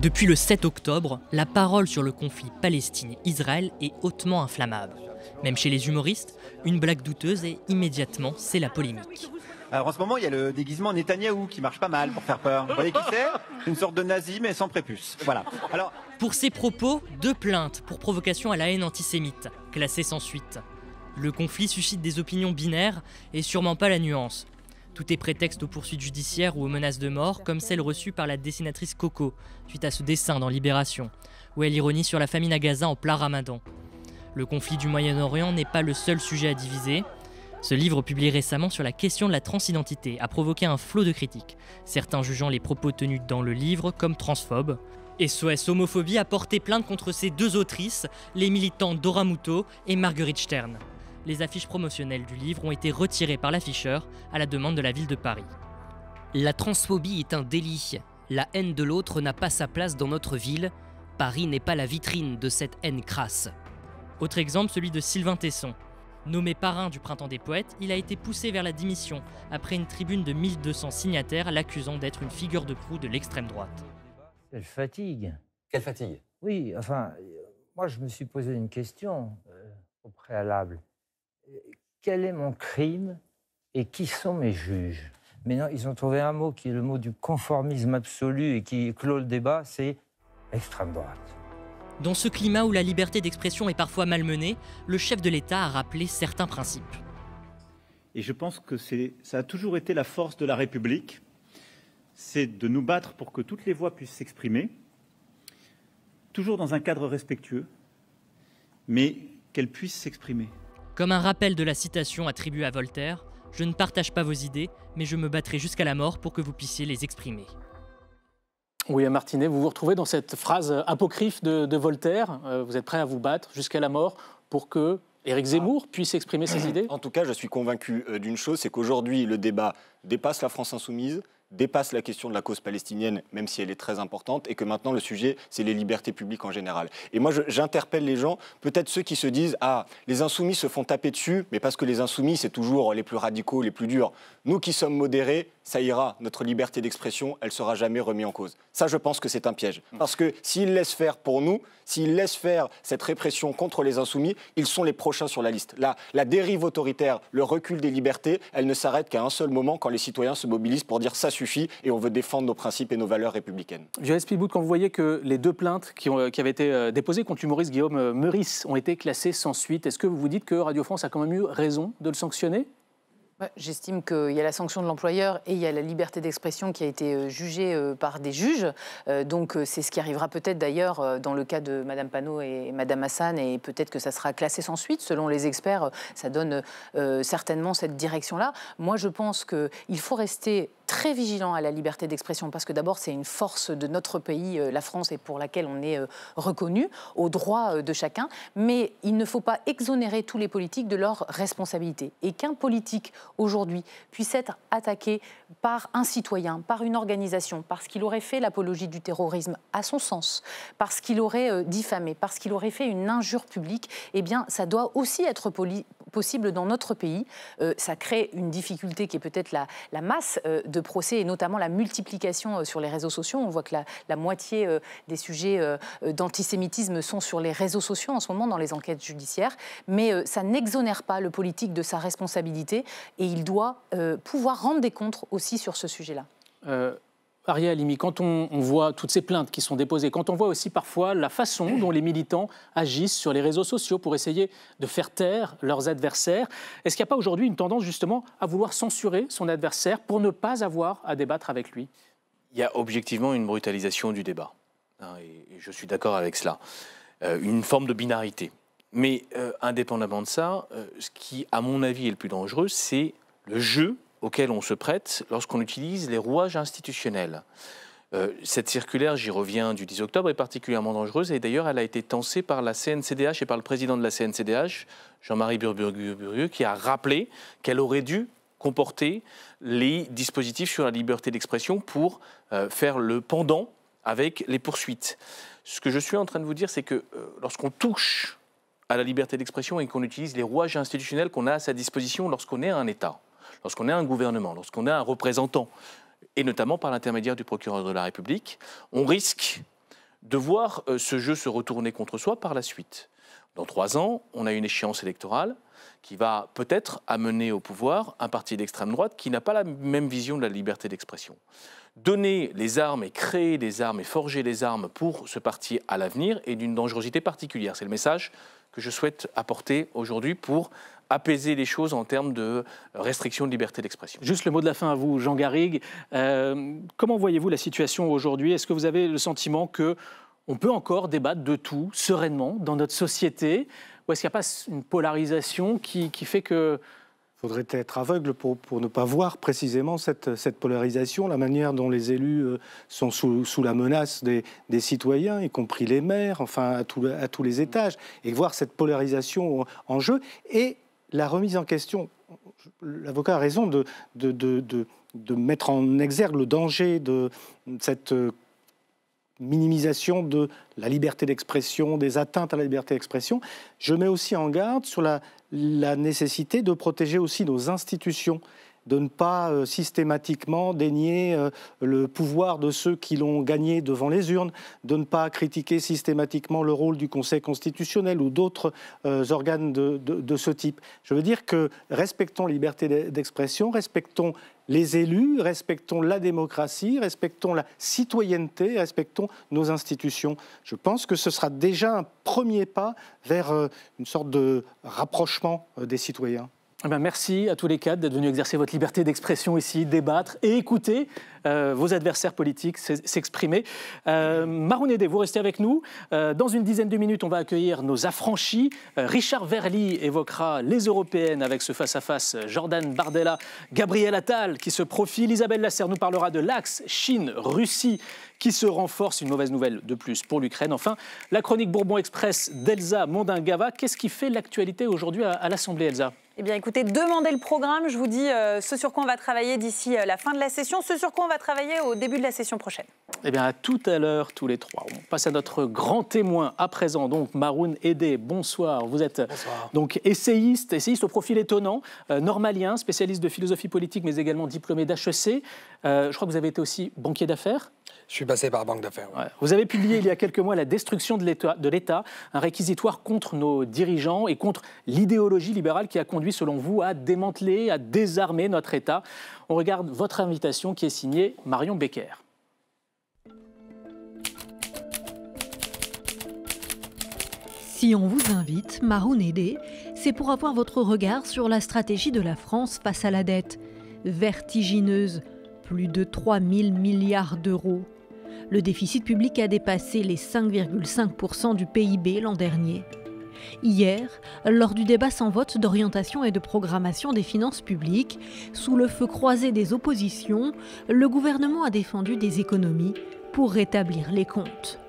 Depuis le 7 octobre, la parole sur le conflit Palestine-Israël est hautement inflammable. Même chez les humoristes, une blague douteuse
et immédiatement, c'est la polémique. Alors en ce moment, il y a le déguisement Netanyahou qui marche pas mal pour faire peur. Vous voyez qui c'est Une sorte de nazi mais sans prépuce. Voilà. Alors pour ces propos, deux
plaintes pour provocation à la haine antisémite, classées sans suite. Le conflit suscite des opinions binaires et sûrement pas la nuance. Tout est prétexte aux poursuites judiciaires ou aux menaces de mort, comme celle reçue par la dessinatrice Coco, suite à ce dessin dans Libération, où elle ironie sur la famine à Gaza en plein ramadan. Le conflit du Moyen-Orient n'est pas le seul sujet à diviser. Ce livre, publié récemment sur la question de la transidentité, a provoqué un flot de critiques, certains jugeant les propos tenus dans le livre comme transphobes. Et SOS Homophobie a porté plainte contre ces deux autrices, les militants Dora Muto et Marguerite Stern. Les affiches promotionnelles du livre ont été retirées par l'afficheur à la demande de la ville de Paris. La transphobie est un délit. La haine de l'autre n'a pas sa place dans notre ville. Paris n'est pas la vitrine de cette haine crasse. Autre exemple, celui de Sylvain Tesson. Nommé parrain du Printemps des Poètes, il a été poussé vers la démission après une tribune de 1200 signataires l'accusant d'être une
figure de proue de l'extrême droite. Quelle fatigue Quelle fatigue Oui, enfin, euh, moi je me suis posé une question euh, au préalable. Euh, quel est mon crime et qui sont mes juges Mais non, ils ont trouvé un mot qui est le mot du conformisme absolu et qui clôt le débat, c'est extrême droite.
Dans ce climat où la liberté d'expression est parfois malmenée, le chef de l'État a rappelé certains principes.
Et je pense que ça a toujours été la force de la République, c'est de nous battre pour que toutes les voix puissent s'exprimer, toujours dans un cadre respectueux,
mais qu'elles puissent s'exprimer.
Comme un rappel de la citation attribuée à Voltaire, je ne partage pas vos idées, mais je me battrai jusqu'à la mort pour que vous puissiez les exprimer.
William Martinet, vous vous retrouvez dans cette phrase apocryphe de, Voltaire.
Euh, vous êtes prêt à vous battre jusqu'à la mort pour que Éric ah. Zemmour puisse exprimer ses idées En tout cas, je suis convaincu euh, d'une chose, c'est qu'aujourd'hui, le débat dépasse la France insoumise, dépasse la question de la cause palestinienne, même si elle est très importante, et que maintenant le sujet, c'est les libertés publiques en général. Et moi, j'interpelle les gens, peut-être ceux qui se disent Ah, les insoumis se font taper dessus, mais parce que les insoumis, c'est toujours les plus radicaux, les plus durs. Nous qui sommes modérés, ça ira, notre liberté d'expression, elle sera jamais remise en cause. Ça, je pense que c'est un piège. Mmh. Parce que s'ils laissent faire pour nous, s'ils laissent faire cette répression contre les insoumis, ils sont les prochains sur la liste. La, la dérive autoritaire, le recul des libertés, elle ne s'arrête qu'à un seul moment quand les citoyens se mobilisent pour dire ça suffit et on veut défendre nos principes et nos valeurs républicaines.
Joël Viollet-Spiboud, quand vous voyez que les deux plaintes qui, euh, avaient été euh, déposées contre l'humoriste Guillaume euh, Meurice ont été classées sans suite, est-ce que vous vous dites que Radio France a quand même eu raison de le sanctionner
bah, j'estime qu'il y a la sanction de l'employeur et il y a la liberté d'expression qui a été euh, jugée euh, par des juges. Euh, donc c'est ce qui arrivera peut-être d'ailleurs dans le cas de Madame Panot et Madame Hassan et peut-être que ça sera classé sans suite. Selon les experts, ça donne certainement cette direction-là. Moi, je pense qu'il faut rester très vigilant à la liberté d'expression parce que d'abord c'est une force de notre pays, euh, la France, et pour laquelle on est euh, reconnu, au droit euh, de chacun, mais il ne faut pas exonérer tous les politiques de leurs responsabilités. Et qu'un politique aujourd'hui puisse être attaqué par un citoyen, par une organisation, parce qu'il aurait fait l'apologie du terrorisme à son sens, parce qu'il aurait diffamé, parce qu'il aurait fait une injure publique, eh bien ça doit aussi être poli possible dans notre pays. Euh, ça crée une difficulté qui est peut-être la, masse euh, de procès et notamment la multiplication euh, sur les réseaux sociaux. On voit que la moitié des sujets d'antisémitisme sont sur les réseaux sociaux en ce moment dans les enquêtes judiciaires. Mais ça n'exonère pas le politique de sa responsabilité et il doit pouvoir rendre des comptes aussi sur ce sujet-là.
– Ariel Alimi, quand on, voit toutes ces plaintes qui sont déposées, quand on voit aussi parfois la façon dont les militants agissent sur les réseaux sociaux pour essayer de faire taire leurs adversaires, est-ce qu'il n'y a pas aujourd'hui une tendance justement à vouloir censurer son adversaire pour ne pas avoir à débattre avec lui
Il y a objectivement une brutalisation du débat, hein, et, je suis d'accord avec cela, euh, une forme de binarité. Mais euh, indépendamment de ça, euh, ce qui, à mon avis, est le plus dangereux, c'est le jeu auquel on se prête lorsqu'on utilise les rouages institutionnels. Euh, cette circulaire, j'y reviens, du 10 octobre est particulièrement dangereuse et d'ailleurs elle a été tensée par la CNCDH et par le président de la CNCDH, Jean-Marie Burburieux, qui a rappelé qu'elle aurait dû comporter les dispositifs sur la liberté d'expression pour euh, faire le pendant avec les poursuites. Ce que je suis en train de vous dire, c'est que euh, lorsqu'on touche à la liberté d'expression et qu'on utilise les rouages institutionnels qu'on a à sa disposition lorsqu'on est un État, lorsqu'on a un gouvernement, lorsqu'on a un représentant, et notamment par l'intermédiaire du procureur de la République, on risque de voir euh, ce jeu se retourner contre soi par la suite. Dans trois ans, on a une échéance électorale qui va peut-être amener au pouvoir un parti d'extrême droite qui n'a pas la même vision de la liberté d'expression. Donner les armes et créer des armes et forger les armes pour ce parti à l'avenir est d'une dangerosité particulière. C'est le message que je souhaite apporter aujourd'hui pour apaiser les choses en termes de restriction de liberté d'expression.
Juste le mot de la fin à vous, Jean Garrigue. Euh, comment voyez-vous la situation aujourd'hui Est-ce que vous avez le sentiment que on peut encore débattre de tout sereinement dans notre société Ou est-ce qu'il n'y a pas une polarisation qui, fait que...
Il faudrait être aveugle pour, pour, ne pas voir précisément cette, cette, polarisation, la manière dont les élus euh, sont sous, sous la menace des, des, citoyens, y compris les maires, enfin à, à tous les étages, et voir cette polarisation en jeu. Et la remise en question, l'avocat a raison de, mettre en exergue le danger de cette euh, minimisation de la liberté d'expression, des atteintes à la liberté d'expression. Je mets aussi en garde sur la nécessité de protéger aussi nos institutions de ne pas euh, systématiquement dénier euh, le pouvoir de ceux qui l'ont gagné devant les urnes, de ne pas critiquer systématiquement le rôle du Conseil constitutionnel ou d'autres euh, organes de, de ce type. Je veux dire que respectons liberté d'expression, respectons les élus, respectons la démocratie, respectons la citoyenneté, respectons nos institutions. Je pense que ce sera déjà un premier pas vers une sorte de rapprochement des citoyens.
Eh ben, merci à tous les quatre d'être venus exercer votre liberté d'expression ici, débattre et écouter euh, vos adversaires politiques s'exprimer. Euh, vous restez avec nous. Euh, dans une dizaine de minutes, on va accueillir nos affranchis. Euh, Richard Verly évoquera les européennes avec ce face-à-face Jordan Bardella, Gabriel Attal qui se profile, Isabelle Lasserre nous parlera de l'axe Chine-Russie qui se renforce, une mauvaise nouvelle de plus pour l'Ukraine. Enfin, la chronique Bourbon Express d'Elsa Mondingava. Qu'est-ce qui fait l'actualité aujourd'hui à, l'Assemblée, Elsa
eh bien, écoutez, demandez le programme. Je vous dis ce sur quoi on va travailler d'ici la fin de la session, ce sur quoi on va travailler au début de la session prochaine
Eh bien, à tout à l'heure, tous les trois. On passe à notre grand témoin à présent, donc Maroun Edé. Bonsoir. Vous êtes donc essayiste, essayiste au profil étonnant, euh, normalien, spécialiste de philosophie politique, mais également diplômé d'HEC. Euh, je crois que vous avez été aussi banquier d'affaires. Je suis passé par Banque d'affaires. Vous avez publié il y a quelques mois La destruction de l'État, un réquisitoire contre nos dirigeants et contre l'idéologie libérale qui a conduit, selon vous, à démanteler, à désarmer notre État. On regarde votre invitation qui est signée Marion Becker.
Si on vous invite, Maroun Edé, c'est pour avoir votre regard sur la stratégie de la France face à la dette. Vertigineuse, plus de 3 000 milliards d'euros. Le déficit public a dépassé les 5,5% du PIB l'an dernier. Hier, lors du débat sans vote d'orientation et de programmation des finances publiques, sous le feu croisé des oppositions, le gouvernement a défendu des économies pour rétablir les comptes.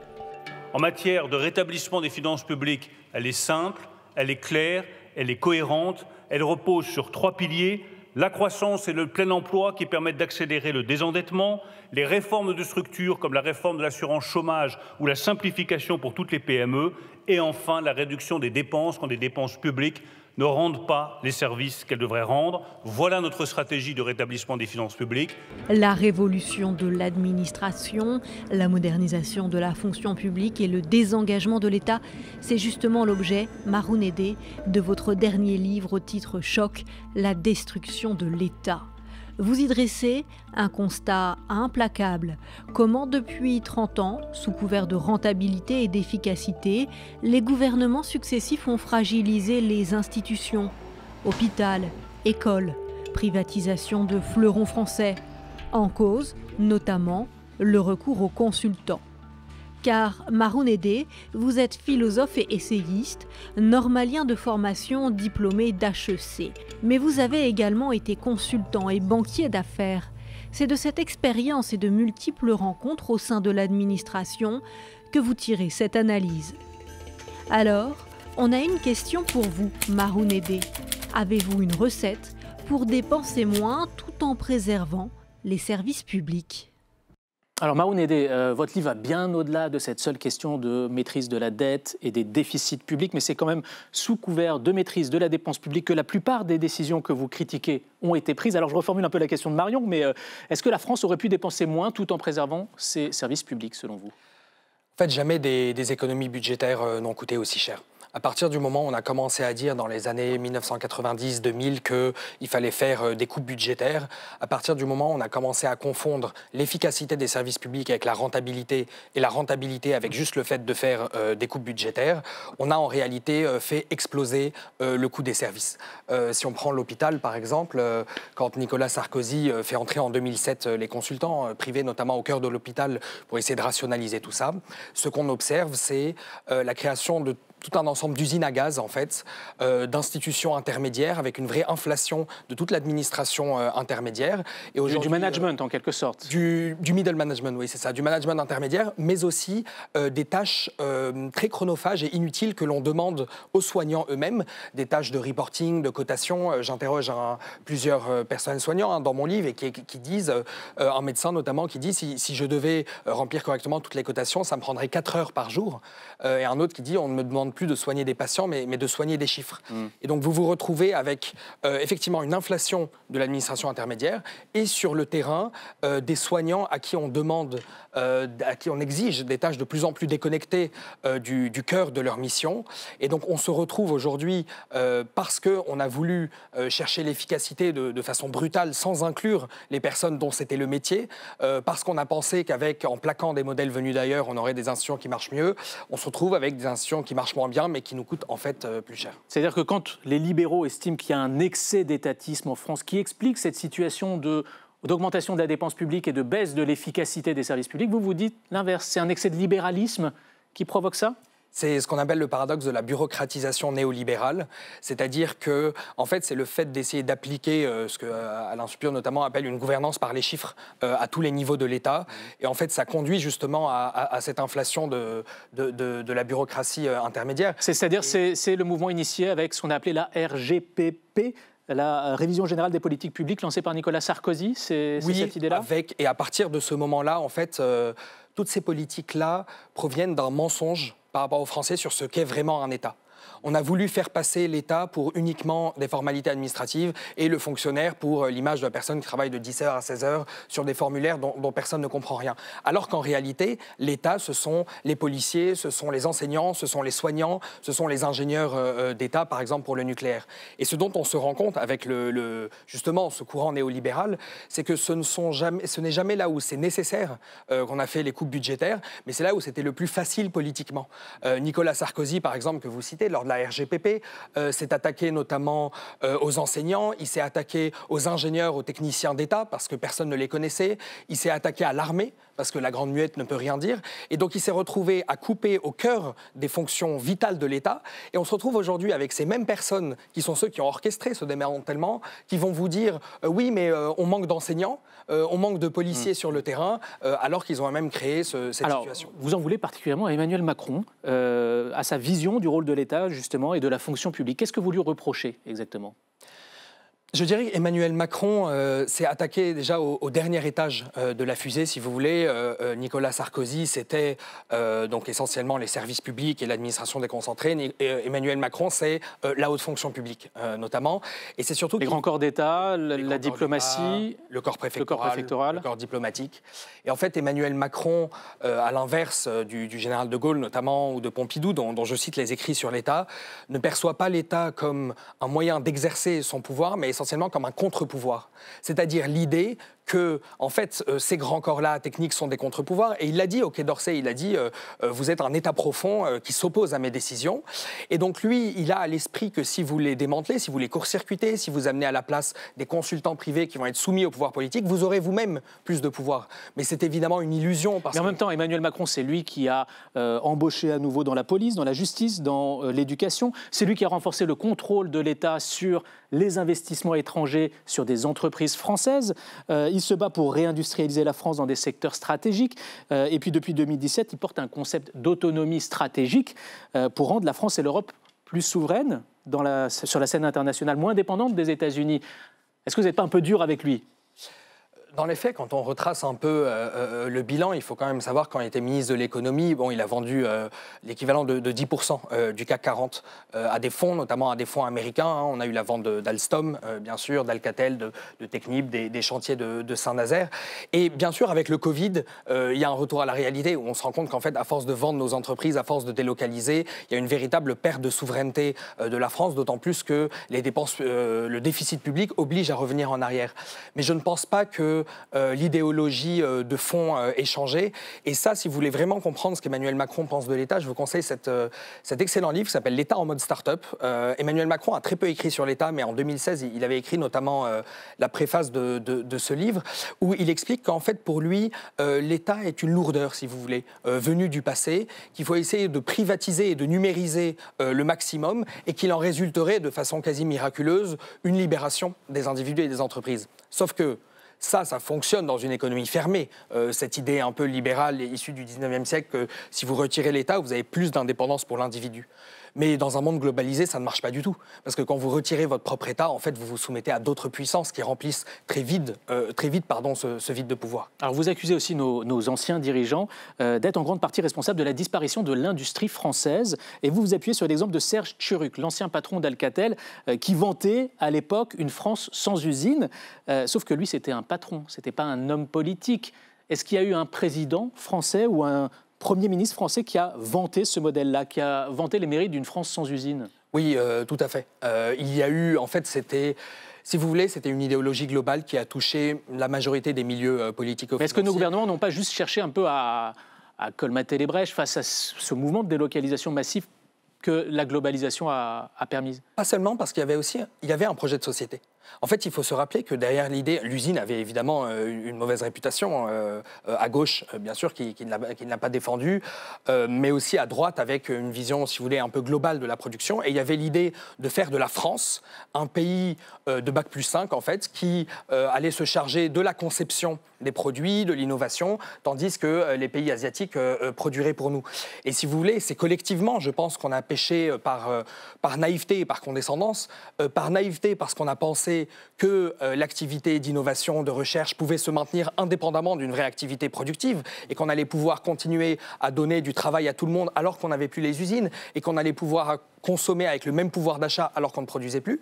En matière de rétablissement des finances publiques, elle est simple, elle est claire, elle est cohérente, elle repose sur trois piliers la croissance et le plein emploi qui permettent d'accélérer le désendettement, les réformes de structure comme la réforme de l'assurance chômage ou la simplification pour toutes les PME, et enfin la réduction des dépenses quand des dépenses publiques ne rendent pas les services qu'elles devraient rendre. Voilà notre stratégie de rétablissement des finances publiques.
La révolution de l'administration, la modernisation de la fonction publique et le désengagement de l'État, c'est justement l'objet, Maroun de votre dernier livre au titre Choc, La destruction de l'État. Vous y dressez un constat implacable. Comment depuis 30 ans, sous couvert de rentabilité et d'efficacité, les gouvernements successifs ont fragilisé les institutions, hôpital, écoles, privatisation de fleurons français, en cause notamment le recours aux consultants car Maroun vous êtes philosophe et essayiste, normalien de formation diplômé d'HEC, mais vous avez également été consultant et banquier d'affaires. C'est de cette expérience et de multiples rencontres au sein de l'administration que vous tirez cette analyse. Alors, on a une question pour vous, Maroun Avez-vous une recette pour dépenser moins tout en préservant les services publics
alors Mahoun euh, votre livre va bien au-delà de cette seule question de maîtrise de la dette et des déficits publics, mais c'est quand même sous couvert de maîtrise de la dépense publique que la plupart des décisions que vous critiquez ont été prises. Alors je reformule un peu la question de Marion, mais euh, est-ce que la France aurait pu dépenser moins tout en préservant ses services publics selon vous En fait, jamais des économies budgétaires euh, n'ont coûté
aussi cher à partir du moment où on a commencé à dire dans les années 1990-2000 qu'il fallait faire euh, des coupes budgétaires, à partir du moment où on a commencé à confondre l'efficacité des services publics avec la rentabilité et la rentabilité avec juste le fait de faire euh, des coupes budgétaires, on a en réalité euh, fait exploser le coût des services. si on prend l'hôpital par exemple, quand Nicolas Sarkozy fait entrer en 2007 les consultants privés notamment au cœur de l'hôpital pour essayer de rationaliser tout ça, ce qu'on observe c'est la création de tout un ensemble d'usines à gaz, en fait, euh, d'institutions intermédiaires, avec une vraie inflation de toute l'administration euh, intermédiaire. Et aujourd'hui, du management, en quelque sorte. Du, du middle management, oui, c'est ça, du management intermédiaire, mais aussi euh, des tâches très chronophages et inutiles que l'on demande aux soignants eux-mêmes, des tâches de reporting, de cotation. J'interroge plusieurs personnes soignants hein, dans mon livre et qui, disent, un médecin notamment, qui dit si, si, je devais remplir correctement toutes les cotations, ça me prendrait 4 heures par jour. et un autre qui dit on me demande plus de soigner des patients, mais, de soigner des chiffres. Mm. Et donc vous vous retrouvez avec euh, effectivement une inflation de l'administration intermédiaire et sur le terrain euh, des soignants à qui on demande, euh, à qui on exige des tâches de plus en plus déconnectées du, cœur de leur mission. Et donc on se retrouve aujourd'hui parce qu'on a voulu chercher l'efficacité de, façon brutale sans inclure les personnes dont c'était le métier, parce qu'on a pensé qu'avec en plaquant des modèles venus d'ailleurs, on aurait des institutions qui marchent mieux. On se retrouve avec des institutions qui marchent
bien, mais qui nous coûte en fait euh, plus cher. C'est-à-dire que quand les libéraux estiment qu'il y a un excès d'étatisme en France, qui explique cette situation de d'augmentation de la dépense publique et de baisse de l'efficacité des services publics, vous vous dites l'inverse, c'est un excès de libéralisme qui provoque ça c'est ce qu'on appelle le
paradoxe de la bureaucratisation néolibérale, c'est-à-dire que, en fait, c'est le fait d'essayer d'appliquer euh, ce que euh, Alain notamment appelle une gouvernance par les chiffres euh, à tous les niveaux de l'État, et en fait, ça conduit justement à, cette inflation de, de, la bureaucratie euh, intermédiaire.
C'est-à-dire, et... c'est le mouvement initié avec ce qu'on a appelé la RGPP, la révision générale des politiques publiques lancée par Nicolas Sarkozy, c'est oui, cette idée-là avec, et à partir de ce moment-là, en fait,
toutes ces politiques-là proviennent d'un mensonge par rapport aux Français sur ce qu'est vraiment un État on a voulu faire passer l'État pour uniquement des formalités administratives et le fonctionnaire pour euh, l'image de la personne qui travaille de 10h à 16h sur des formulaires dont, personne ne comprend rien. Alors qu'en réalité, l'État, ce sont les policiers, ce sont les enseignants, ce sont les soignants, ce sont les ingénieurs euh, euh, d'État, par exemple pour le nucléaire. Et ce dont on se rend compte avec le, justement ce courant néolibéral, c'est que ce n'est jamais là où c'est nécessaire qu'on a fait les coupes budgétaires, mais c'est là où c'était le plus facile politiquement. Nicolas Sarkozy, par exemple, que vous citez, lors la RGPP, euh, s'est attaqué notamment euh, aux enseignants, il s'est attaqué aux ingénieurs, aux techniciens d'État, parce que personne ne les connaissait, il s'est attaqué à l'armée, parce que la grande muette ne peut rien dire, et donc il s'est retrouvé à couper au cœur des fonctions vitales de l'État, et on se retrouve aujourd'hui avec ces mêmes personnes qui sont ceux qui ont orchestré ce démantèlement, qui vont vous dire euh, oui mais on manque d'enseignants, on manque de policiers mmh. sur le terrain, alors
qu'ils ont même créé cette Alors, situation. Vous en voulez particulièrement à Emmanuel Macron, à sa vision du rôle de l'État justement et de la fonction publique. Qu'est-ce que vous lui reprochez exactement je dirais
Emmanuel Macron euh, s'est attaqué déjà au, dernier étage euh, de la fusée, si vous voulez. Euh, Nicolas Sarkozy, c'était donc essentiellement les services publics et l'administration déconcentrée. Emmanuel Macron, c'est la haute fonction publique, notamment. Et c'est surtout les grands corps d'État, la diplomatie, le corps, préfectoral, le corps diplomatique. Et en fait, Emmanuel Macron, à l'inverse du, général de Gaulle, notamment, ou de Pompidou, dont, dont je cite les écrits sur l'État, ne perçoit pas l'État comme un moyen d'exercer son pouvoir, mais essentiellement comme un contre-pouvoir, c'est-à-dire l'idée que, en fait, euh, ces grands corps-là techniques sont des contre-pouvoirs. Et il l'a dit au Quai d'Orsay, il a dit euh, euh, Vous êtes un État profond qui s'oppose à mes décisions. Et donc, lui, il a à l'esprit que si vous les démantelez, si vous les court-circuitez, si vous amenez à la place des consultants privés qui vont être soumis au pouvoir politique, vous aurez vous-même plus de pouvoir. Mais c'est évidemment une
illusion. Parce Mais en même temps, Emmanuel Macron, c'est lui qui a embauché à nouveau dans la police, dans la justice, dans l'éducation. C'est lui qui a renforcé le contrôle de l'État sur les investissements étrangers, sur des entreprises françaises. Il se bat pour réindustrialiser la France dans des secteurs stratégiques. Euh, et puis depuis 2017, il porte un concept d'autonomie stratégique euh, pour rendre la France et l'Europe plus souveraines sur la scène internationale, moins dépendantes des États-Unis. Est-ce que vous n'êtes pas un peu dur avec lui
dans les faits, quand on retrace un peu euh, euh, le bilan, il faut quand même savoir qu'en été ministre de l'économie, bon, il a vendu euh, l'équivalent de, 10% du CAC 40 à des fonds, notamment à des fonds américains. Hein. On a eu la vente d'Alstom, bien sûr, d'Alcatel, de, de, Technip, des, chantiers de, de Saint-Nazaire. Et bien sûr, avec le Covid, il y a un retour à la réalité où on se rend compte qu'en fait, à force de vendre nos entreprises, à force de délocaliser, il y a une véritable perte de souveraineté de la France, d'autant plus que les dépenses, le déficit public oblige à revenir en arrière. Mais je ne pense pas que euh, l'idéologie euh, de fond euh, échangée. Et ça, si vous voulez vraiment comprendre ce qu'Emmanuel Macron pense de l'État, je vous conseille cette, cet excellent livre qui s'appelle L'État en mode start-up. Emmanuel Macron a très peu écrit sur l'État, mais en 2016, il avait écrit notamment la préface de, ce livre, où il explique qu'en fait, pour lui, l'État est une lourdeur, si vous voulez, venue du passé, qu'il faut essayer de privatiser et de numériser le maximum, et qu'il en résulterait de façon quasi miraculeuse une libération des individus et des entreprises. Sauf que ça, ça fonctionne dans une économie fermée. Euh, cette idée un peu libérale issue du 19e siècle que si vous retirez l'État, vous avez plus d'indépendance pour l'individu. Mais dans un monde globalisé, ça ne marche pas du tout. Parce que quand vous retirez votre propre État, en fait, vous vous soumettez à d'autres puissances
qui remplissent très vite, euh, très vite pardon, ce, vide de pouvoir. Alors vous accusez aussi nos, anciens dirigeants euh, d'être en grande partie responsables de la disparition de l'industrie française. Et vous vous appuyez sur l'exemple de Serge Churuc, l'ancien patron d'Alcatel, euh, qui vantait à l'époque une France sans usine. sauf que lui, c'était un patron, c'était pas un homme politique. Est-ce qu'il y a eu un président français ou un Premier ministre français qui a vanté ce modèle-là, qui a vanté les mérites d'une France sans usine. Oui, euh, tout à fait. Euh, il y a eu, en fait, c'était... Si vous voulez, c'était une idéologie globale qui a touché la majorité des milieux euh, politiques. Est-ce que nos gouvernements n'ont pas juste cherché un peu à, colmater les brèches face à ce mouvement de délocalisation massif que la globalisation a, a permise Pas seulement, parce qu'il y avait aussi il y avait un projet de société. En fait, il faut
se rappeler que derrière l'idée, l'usine avait évidemment euh, une mauvaise réputation, euh, euh, à gauche, bien sûr, qui, ne l'a pas défendue, mais aussi à droite, avec une vision, si vous voulez, un peu globale de la production. Et il y avait l'idée de faire de la France un pays de bac plus 5, en fait, qui allait se charger de la conception des produits, de l'innovation, tandis que euh, les pays asiatiques euh, euh, produiraient pour nous. Et si vous voulez, c'est collectivement, je pense qu'on a péché par, par naïveté et par condescendance, par naïveté parce qu'on a pensé que l'activité d'innovation, de recherche pouvait se maintenir indépendamment d'une vraie activité productive et qu'on allait pouvoir continuer à donner du travail à tout le monde alors qu'on n'avait plus les usines et qu'on allait pouvoir consommer avec le même pouvoir d'achat alors qu'on ne produisait plus.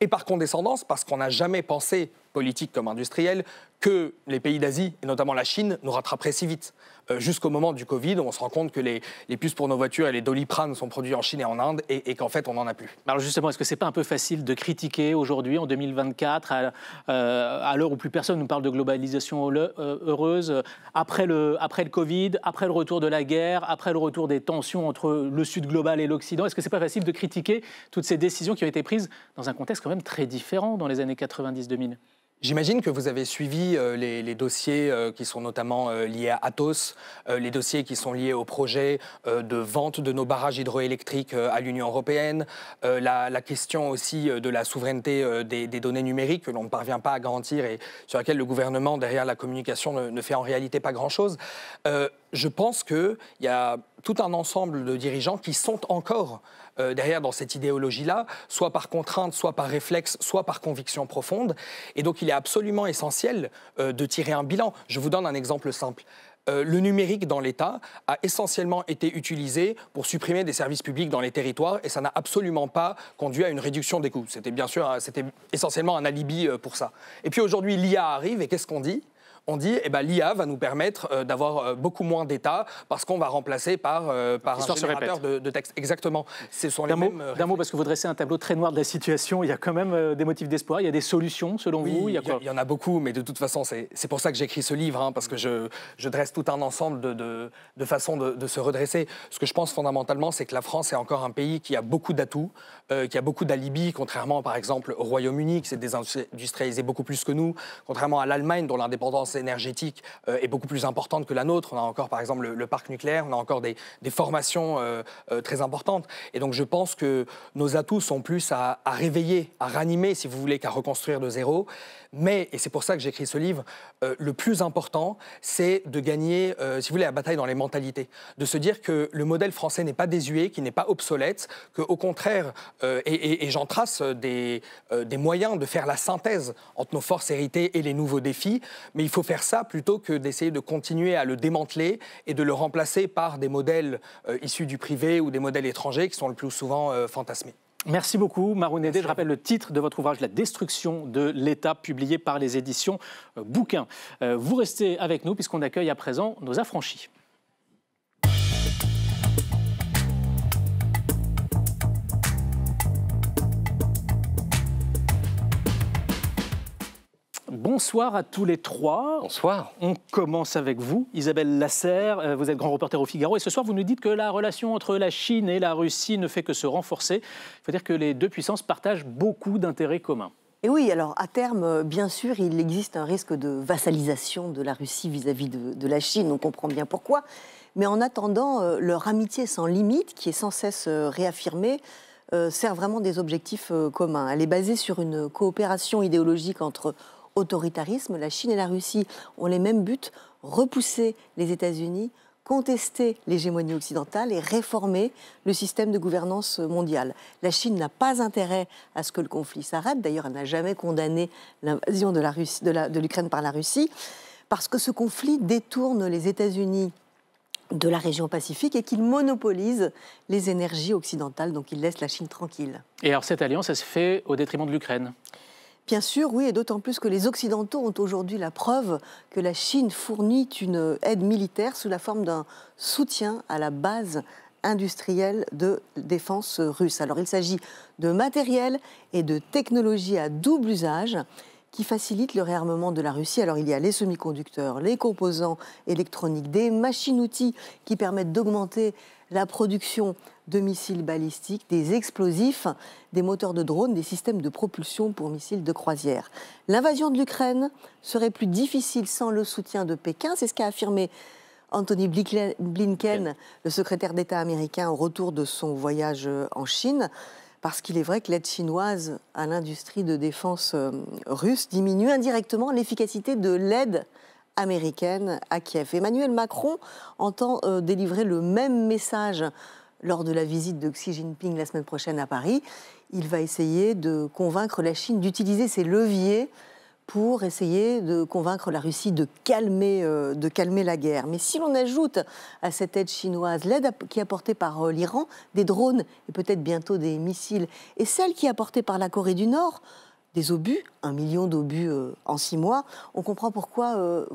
Et par condescendance, parce qu'on n'a jamais pensé politique comme industrielle, que les pays d'Asie, et notamment la Chine, nous rattraperaient si vite. Euh, jusqu'au moment du Covid, on se rend compte que les, puces pour nos voitures et les doliprane sont produits en Chine et en Inde,
et, qu'en fait, on n'en a plus. Alors justement, est-ce que c'est pas un peu facile de critiquer aujourd'hui, en 2024, euh, à, l'heure où plus personne nous parle de globalisation euh, heureuse, après le, après le Covid, après le retour de la guerre, après le retour des tensions entre le Sud global et l'Occident, est-ce que c'est pas facile de critiquer toutes ces décisions qui ont été prises dans un contexte quand même très différent dans les années 90-2000 J'imagine que vous avez suivi euh, les, dossiers euh, qui sont notamment euh, liés à Atos,
les dossiers qui sont liés au projet de vente de nos barrages hydroélectriques à l'Union européenne, la, question aussi de la souveraineté des, données numériques que l'on ne parvient pas à garantir et sur laquelle le gouvernement, derrière la communication, ne, ne fait en réalité pas grand-chose. je pense qu'il y a tout un ensemble de dirigeants qui sont encore euh, derrière dans cette idéologie-là, soit par contrainte, soit par réflexe, soit par conviction profonde. Et donc il est absolument essentiel euh, de tirer un bilan. Je vous donne un exemple simple. Euh, le numérique dans l'État a essentiellement été utilisé pour supprimer des services publics dans les territoires et ça n'a absolument pas conduit à une réduction des coûts. C'était bien sûr, hein, c'était essentiellement un alibi pour ça. Et puis aujourd'hui, l'IA arrive et qu'est-ce qu'on dit on dit eh ben, l'IA va nous permettre euh, d'avoir euh, beaucoup moins d'États parce qu'on va remplacer par, euh, par un générateur de, textes. texte. Exactement. Ce sont les D'un
mot, parce que vous dressez un tableau très noir de la situation, il y a quand même des motifs d'espoir, il y a des solutions selon vous. Il y,
il y en a beaucoup, mais de toute façon, c'est pour ça que j'écris ce livre, hein, parce que je, je, dresse tout un ensemble de, de, de façons de, se redresser. Ce que je pense fondamentalement, c'est que la France est encore un pays qui a beaucoup d'atouts, qui a beaucoup d'alibis, contrairement par exemple au Royaume-Uni, qui s'est désindustrialisé beaucoup plus que nous, contrairement à l'Allemagne, dont l'indépendance énergétique euh, est beaucoup plus importante que la nôtre. On a encore, par exemple, le, parc nucléaire, on a encore des, formations euh, euh, très importantes. Et donc, je pense que nos atouts sont plus à, à réveiller, à ranimer, si vous voulez, qu'à reconstruire de zéro. Mais, et c'est pour ça que j'écris ce livre, euh, le plus important, c'est de gagner, euh, si vous voulez, la bataille dans les mentalités. De se dire que le modèle français n'est pas désuet, qu'il n'est pas obsolète, qu'au contraire, euh, et, j'en trace des, des, moyens de faire la synthèse entre nos forces héritées et les nouveaux défis, mais il faut faire ça plutôt que d'essayer de continuer à le démanteler et de le remplacer par des modèles issus du privé ou des modèles étrangers qui sont le plus souvent
fantasmés. Merci beaucoup, Maroun Je rappelle le titre de votre ouvrage, La destruction de l'État, publié par les éditions euh, Bouquin. Euh, vous restez avec nous puisqu'on accueille à présent nos affranchis. Bonsoir à tous les trois. Bonsoir. On commence avec vous, Isabelle Lasserre. Euh, vous êtes grand reporter au Figaro. Et ce soir, vous nous dites que la relation entre la Chine et la Russie ne fait que se renforcer. Il faut dire que les deux puissances partagent beaucoup d'intérêts communs.
Et oui, alors à terme, euh, bien sûr, il existe un risque de vassalisation de la Russie vis-à-vis de, de, la Chine, on comprend bien pourquoi. Mais en attendant, euh, leur amitié sans limite, qui est sans cesse réaffirmée, sert vraiment des objectifs communs. Elle est basée sur une coopération idéologique entre autoritarisme. La Chine et la Russie ont les mêmes buts, repousser les États-Unis, contester l'hégémonie occidentale et réformer le système de gouvernance mondiale. La Chine n'a pas intérêt à ce que le conflit s'arrête. D'ailleurs, elle n'a jamais condamné l'invasion de l'Ukraine par la Russie, parce que ce conflit détourne les États-Unis de la région pacifique et qu'il monopolise les énergies occidentales, donc il laisse la Chine tranquille.
Et alors cette alliance, elle se fait au détriment de l'Ukraine
Bien sûr, oui, et d'autant plus que les Occidentaux ont aujourd'hui la preuve que la Chine fournit une aide militaire sous la forme d'un soutien à la base industrielle de défense russe. Alors il s'agit de matériel et de technologies à double usage qui facilitent le réarmement de la Russie. Alors il y a les semi-conducteurs, les composants électroniques, des machines-outils qui permettent d'augmenter la production de missiles balistiques, des explosifs, des moteurs de drones, des systèmes de propulsion pour missiles de croisière. L'invasion de l'Ukraine serait plus difficile sans le soutien de Pékin, c'est ce qu'a affirmé Anthony Blinken, le secrétaire d'État américain, au retour de son voyage en Chine, parce qu'il est vrai que l'aide chinoise à l'industrie de défense euh, russe diminue indirectement l'efficacité de l'aide américaine à Kiev. Emmanuel Macron entend euh, délivrer le même message lors de la visite de Xi Jinping la semaine prochaine à Paris. Il va essayer de convaincre la Chine d'utiliser ses leviers pour essayer de convaincre la Russie de calmer, euh, de calmer la guerre. Mais si l'on ajoute à cette aide chinoise l'aide qui est apportée par euh, l'Iran, des drones et peut-être bientôt des missiles, et celle qui est apportée par la Corée du Nord, des obus, un million d'obus euh, en six mois. On comprend pourquoi euh,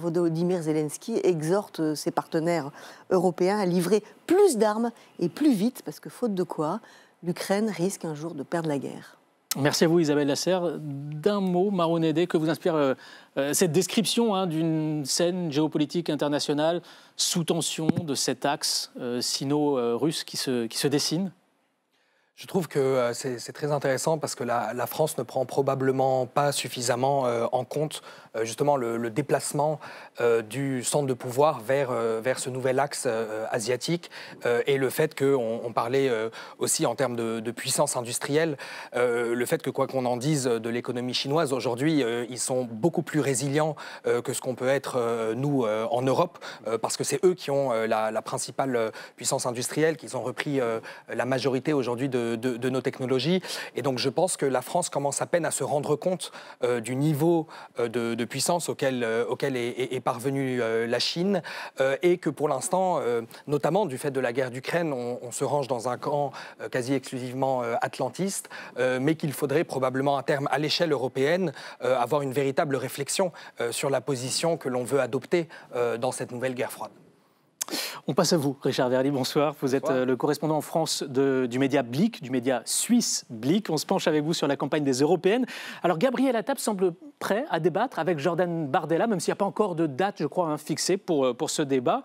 Zelensky exhorte euh, ses partenaires européens à livrer plus d'armes et plus vite, parce que faute de quoi, l'Ukraine risque un jour de perdre la guerre.
Merci à vous Isabelle Lasserre. D'un mot, Maronédé, que vous inspire euh, cette description hein, d'une scène géopolitique internationale sous tension de cet axe sino-russe qui se dessine
je trouve que euh, c'est très intéressant parce que la, France ne prend probablement pas suffisamment euh, en compte euh, justement le, déplacement euh, du centre de pouvoir vers, euh, vers ce nouvel axe asiatique et le fait qu'on on parlait aussi en termes de, puissance industrielle, le fait que quoi qu'on en dise de l'économie chinoise, aujourd'hui, ils sont beaucoup plus résilients que ce qu'on peut être nous en Europe, parce que c'est eux qui ont la, principale puissance industrielle, qu'ils ont repris la majorité aujourd'hui de, de, nos technologies. Et donc je pense que la France commence à peine à se rendre compte du niveau de de puissance auquel, euh, auquel est, parvenue euh, la Chine, euh, et que pour l'instant, notamment du fait de la guerre d'Ukraine, on, on, se range dans un camp quasi exclusivement atlantiste, mais qu'il faudrait probablement à terme, à l'échelle européenne, avoir une véritable réflexion sur la position que l'on veut adopter dans cette nouvelle guerre froide.
On passe à vous, Richard Verdi. bonsoir. Vous êtes euh, le correspondant en France du média Blick, du média suisse Blick. On se penche avec vous sur la campagne des européennes. Alors, Gabriel Attal semble prêt à débattre avec Jordan Bardella, même s'il n'y a pas encore de date, je crois, hein, fixée euh, pour, ce débat.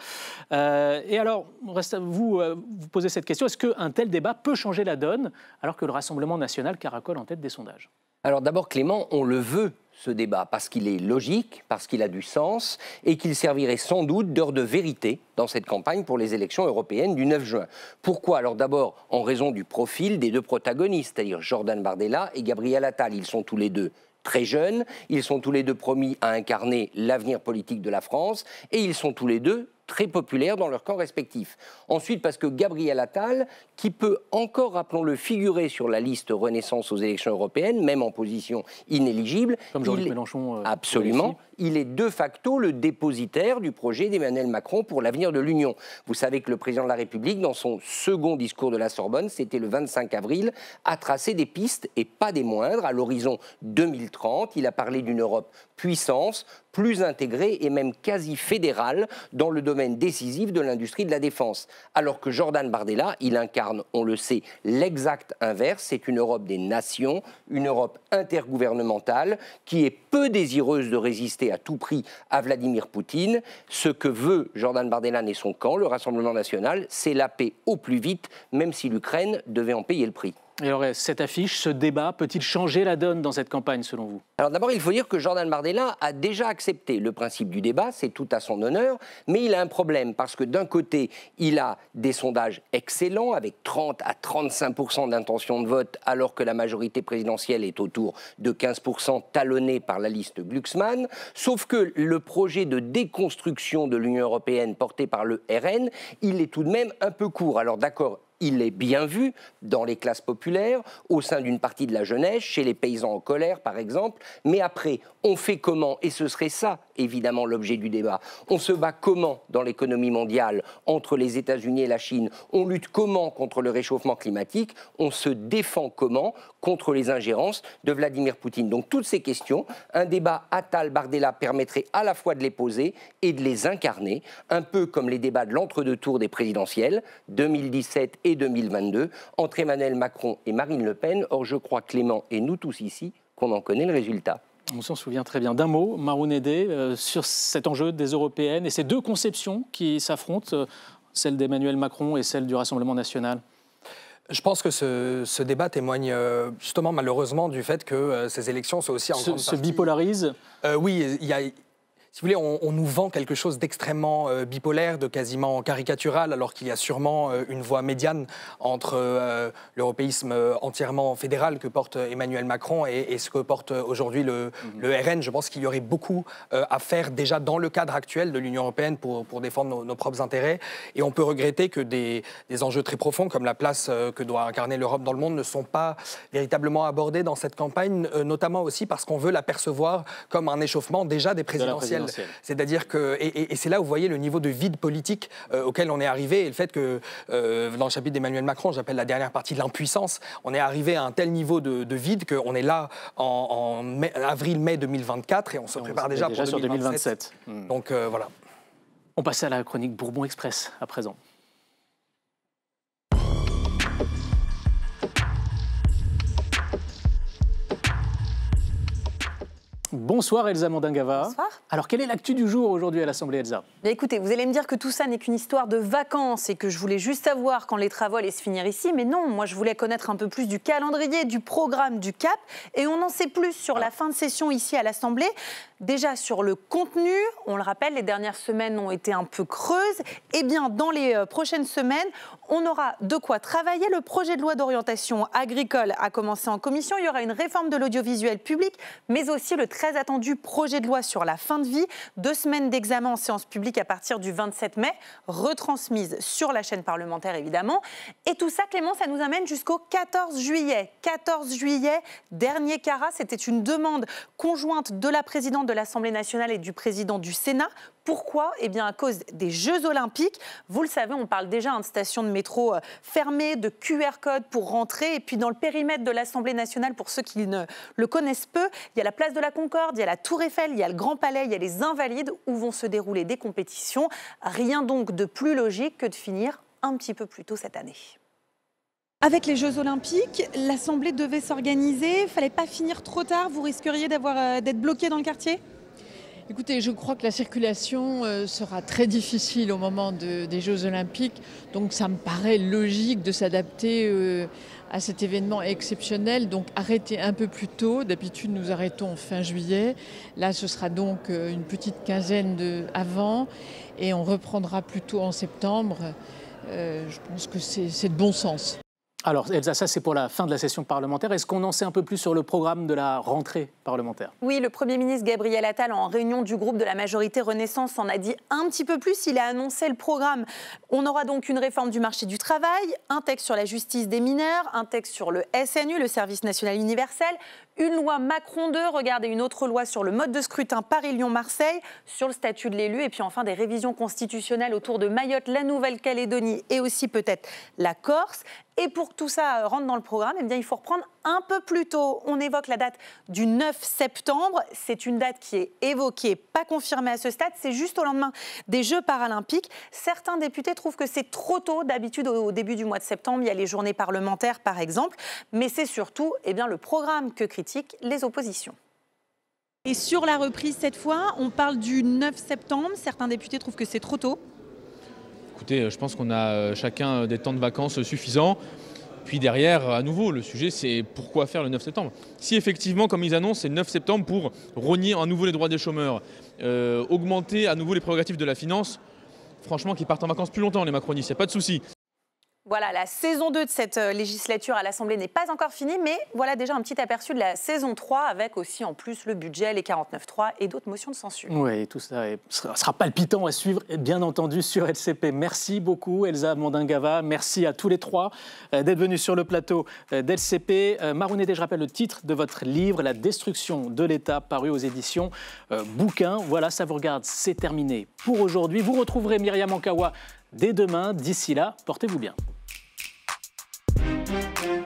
Euh, et alors, reste à vous, vous posez cette question. Est-ce qu'un tel débat peut changer la donne alors que le Rassemblement national caracole en tête des sondages
alors d'abord, Clément, on le veut ce débat parce qu'il est logique, parce qu'il a du sens et qu'il servirait sans doute d'heure de vérité dans cette campagne pour les élections européennes du 9 juin. Pourquoi Alors d'abord en raison du profil des deux protagonistes, c'est-à-dire Jordan Bardella et Gabriel Attal. Ils sont tous les deux très jeunes, ils sont tous les deux promis à incarner l'avenir politique de la France et ils sont tous les deux très populaires dans leurs camps respectifs. Ensuite, parce que Gabriel Attal, qui peut encore, rappelons-le, figurer sur la liste Renaissance aux élections européennes, même en position inéligible. Comme Jean-Luc Mélenchon. Euh, absolument il est de facto le dépositaire du projet d'Emmanuel Macron pour l'avenir de l'Union. Vous savez que le président de la République, dans son second discours de la Sorbonne, c'était le 25 avril, a tracé des pistes et pas des moindres à l'horizon 2030. Il a parlé d'une Europe puissance, plus intégrée et même quasi fédérale dans le domaine décisif de l'industrie de la défense. Alors que Jordan Bardella, il incarne, on le sait, l'exact inverse, c'est une Europe des nations, une Europe intergouvernementale qui est peu désireuse de résister à tout prix à Vladimir Poutine. Ce que veut Jordan Bardellan et son camp, le Rassemblement national, c'est la paix au plus vite, même si l'Ukraine devait en payer le prix alors, cette affiche, ce débat, peut-il changer la donne dans cette campagne, selon vous Alors d'abord, il faut dire que Jordan Bardella a déjà accepté le principe du débat, c'est tout à son honneur, mais il a un problème parce que d'un côté, il a des sondages excellents avec 30 à 35 d'intention de vote, alors que la majorité présidentielle est autour de 15 talonnée par la liste Glucksmann. Sauf que le projet de déconstruction de l'Union européenne porté par le RN, il est tout de même un peu court. Alors d'accord, il est bien vu dans les classes populaires, au sein d'une partie de la jeunesse, chez les paysans en colère par exemple. Mais après, on fait comment Et ce serait ça, évidemment, l'objet du débat. On se bat comment dans l'économie mondiale entre les États-Unis et la Chine On lutte comment contre le réchauffement climatique On se défend comment contre les ingérences de Vladimir Poutine. Donc toutes ces questions, un débat Attal-Bardella permettrait à la fois de les poser et de les incarner, un peu comme les débats de l'entre-deux tours des présidentielles 2017 et 2022 entre Emmanuel Macron et Marine Le Pen. Or je crois Clément et nous tous ici qu'on en connaît le résultat.
On s'en souvient très bien. D'un mot, Maroun euh, sur cet enjeu des européennes et ces deux conceptions qui s'affrontent, euh, celle d'Emmanuel Macron et celle du Rassemblement national. Je pense que ce,
débat témoigne euh, justement malheureusement du fait que euh, ces élections sont aussi en se, partie... se bipolarisent. Euh, oui, il y a si vous voulez, on, nous vend quelque chose d'extrêmement euh, bipolaire, de quasiment caricatural, alors qu'il y a sûrement euh, une voie médiane entre euh, l'européisme entièrement fédéral que porte Emmanuel Macron et, ce que porte aujourd'hui le, mhm. RN. Je pense qu'il y aurait beaucoup à faire déjà dans le cadre actuel de l'Union européenne pour, défendre nos, propres intérêts. Et on peut regretter que des, des enjeux très profonds, comme la place que doit incarner l'Europe dans le monde, ne sont pas véritablement abordés dans cette campagne, notamment aussi parce qu'on veut l'apercevoir comme un échauffement déjà des présidentielles c'est-à-dire que, et, c'est là où vous voyez le niveau de vide politique euh, auquel on est arrivé et le fait que, euh, dans le chapitre d'Emmanuel Macron, j'appelle la dernière partie de l'impuissance, on est arrivé à un tel niveau de, vide qu'on est là en, avril-mai 2024
et on se prépare déjà, pour 2027. Donc euh, voilà. On passe à la chronique Bourbon Express à présent. Bonsoir Elsa Mandingava. Bonsoir. Alors quelle est l'actu du jour aujourd'hui à l'Assemblée Elsa
Écoutez, vous allez me dire que tout ça n'est qu'une histoire de vacances et que je voulais juste savoir quand les travaux allaient se finir ici, mais non, moi je voulais connaître un peu plus du calendrier, du programme du CAP et on en sait plus sur la fin de session ici à l'Assemblée. Déjà sur le contenu, on le rappelle, les dernières semaines ont été un peu creuses. Eh bien, dans les euh, prochaines semaines, on aura de quoi travailler. Le projet de loi d'orientation agricole a commencé en commission. Il y aura une réforme de l'audiovisuel public, mais aussi le très attendu projet de loi sur la fin de vie. Deux semaines d'examen en séance publique à partir du 27 mai, retransmise sur la chaîne parlementaire évidemment. Et tout ça, Clément, ça nous amène jusqu'au 14 juillet. 14 juillet, dernier CARA, c'était une demande conjointe de la présidente de l'Assemblée nationale et du président du Sénat. Pourquoi Eh bien à cause des Jeux olympiques. Vous le savez, on parle déjà de stations de métro euh, fermées, de QR code pour rentrer. Et puis dans le périmètre de l'Assemblée nationale, pour ceux qui ne le connaissent peu, il y a la place de la Concorde, il y a la Tour Eiffel, il y a le Grand Palais, il y a les Invalides où vont se dérouler des compétitions. Rien donc de plus logique que de finir un petit peu plus tôt cette année. Avec les Jeux Olympiques, l'Assemblée devait s'organiser. il ne Fallait pas finir trop tard. Vous risqueriez euh, d'être bloqué dans le quartier Écoutez, je crois que la circulation euh, sera
très difficile au moment des Jeux Olympiques. Donc ça me paraît logique de s'adapter euh, à cet événement exceptionnel. Donc arrêter un peu plus tôt. D'habitude, nous arrêtons fin juillet. Là, ce sera donc une petite quinzaine de, avant. Et on reprendra plutôt en
septembre. je pense que c'est de bon sens.
Alors, Elsa, ça c'est pour la fin de la session parlementaire. Est-ce qu'on en sait un peu plus sur le programme de la rentrée parlementaire
Oui, le Premier ministre Gabriel Attal, en réunion du groupe de la majorité Renaissance, en a dit un petit peu plus. Il a annoncé le programme. On aura donc une réforme du marché du travail, un texte sur la justice des mineurs, un texte sur le SNU, le Service national universel, une loi Macron 2, regardez une autre loi sur le mode de scrutin Paris-Lyon-Marseille, sur le statut de l'élu, et puis enfin des révisions constitutionnelles autour de Mayotte, la Nouvelle-Calédonie et aussi peut-être la Corse. Et pour que tout ça euh, rentre dans le programme, et eh bien, il faut reprendre un peu plus tôt, on évoque la date du 9 septembre. C'est une date qui est évoquée, pas confirmée à ce stade. C'est juste au lendemain des Jeux paralympiques. Certains députés trouvent que c'est trop tôt. D'habitude, au début du mois de septembre, il y a les journées parlementaires, par exemple. Mais c'est surtout eh bien, le programme que critiquent les oppositions. Et sur la reprise cette fois, on parle du 9 septembre. Certains députés trouvent que c'est trop tôt.
Écoutez, euh, je pense qu'on a euh, chacun euh, des temps de vacances suffisants. Puis derrière, à nouveau, le sujet, c'est pourquoi faire le 9 septembre Si effectivement, comme ils annoncent, c'est le 9 septembre pour rogner à nouveau les droits des chômeurs, euh, augmenter à nouveau les prérogatives de la finance, franchement, qu'ils partent en vacances plus longtemps, les macronistes, il n'y a pas de souci.
Voilà, la saison 2 de cette euh, législature à l'Assemblée n'est pas encore finie, mais voilà déjà un petit aperçu de la saison 3, avec aussi en plus le budget, les 49.3 et d'autres motions de censure.
Oui, tout ça sera palpitant à suivre, bien entendu, sur LCP. Merci beaucoup, Elsa Mondingava. Merci à tous les trois euh, d'être venus sur le plateau euh, d'LCP. Marounet, je rappelle le titre de votre livre, La destruction de l'État, paru aux éditions Bouquin. Voilà, ça vous regarde, c'est terminé pour aujourd'hui. Vous retrouverez Myriam Ankawa dès demain. D'ici là, portez-vous bien. Thank you.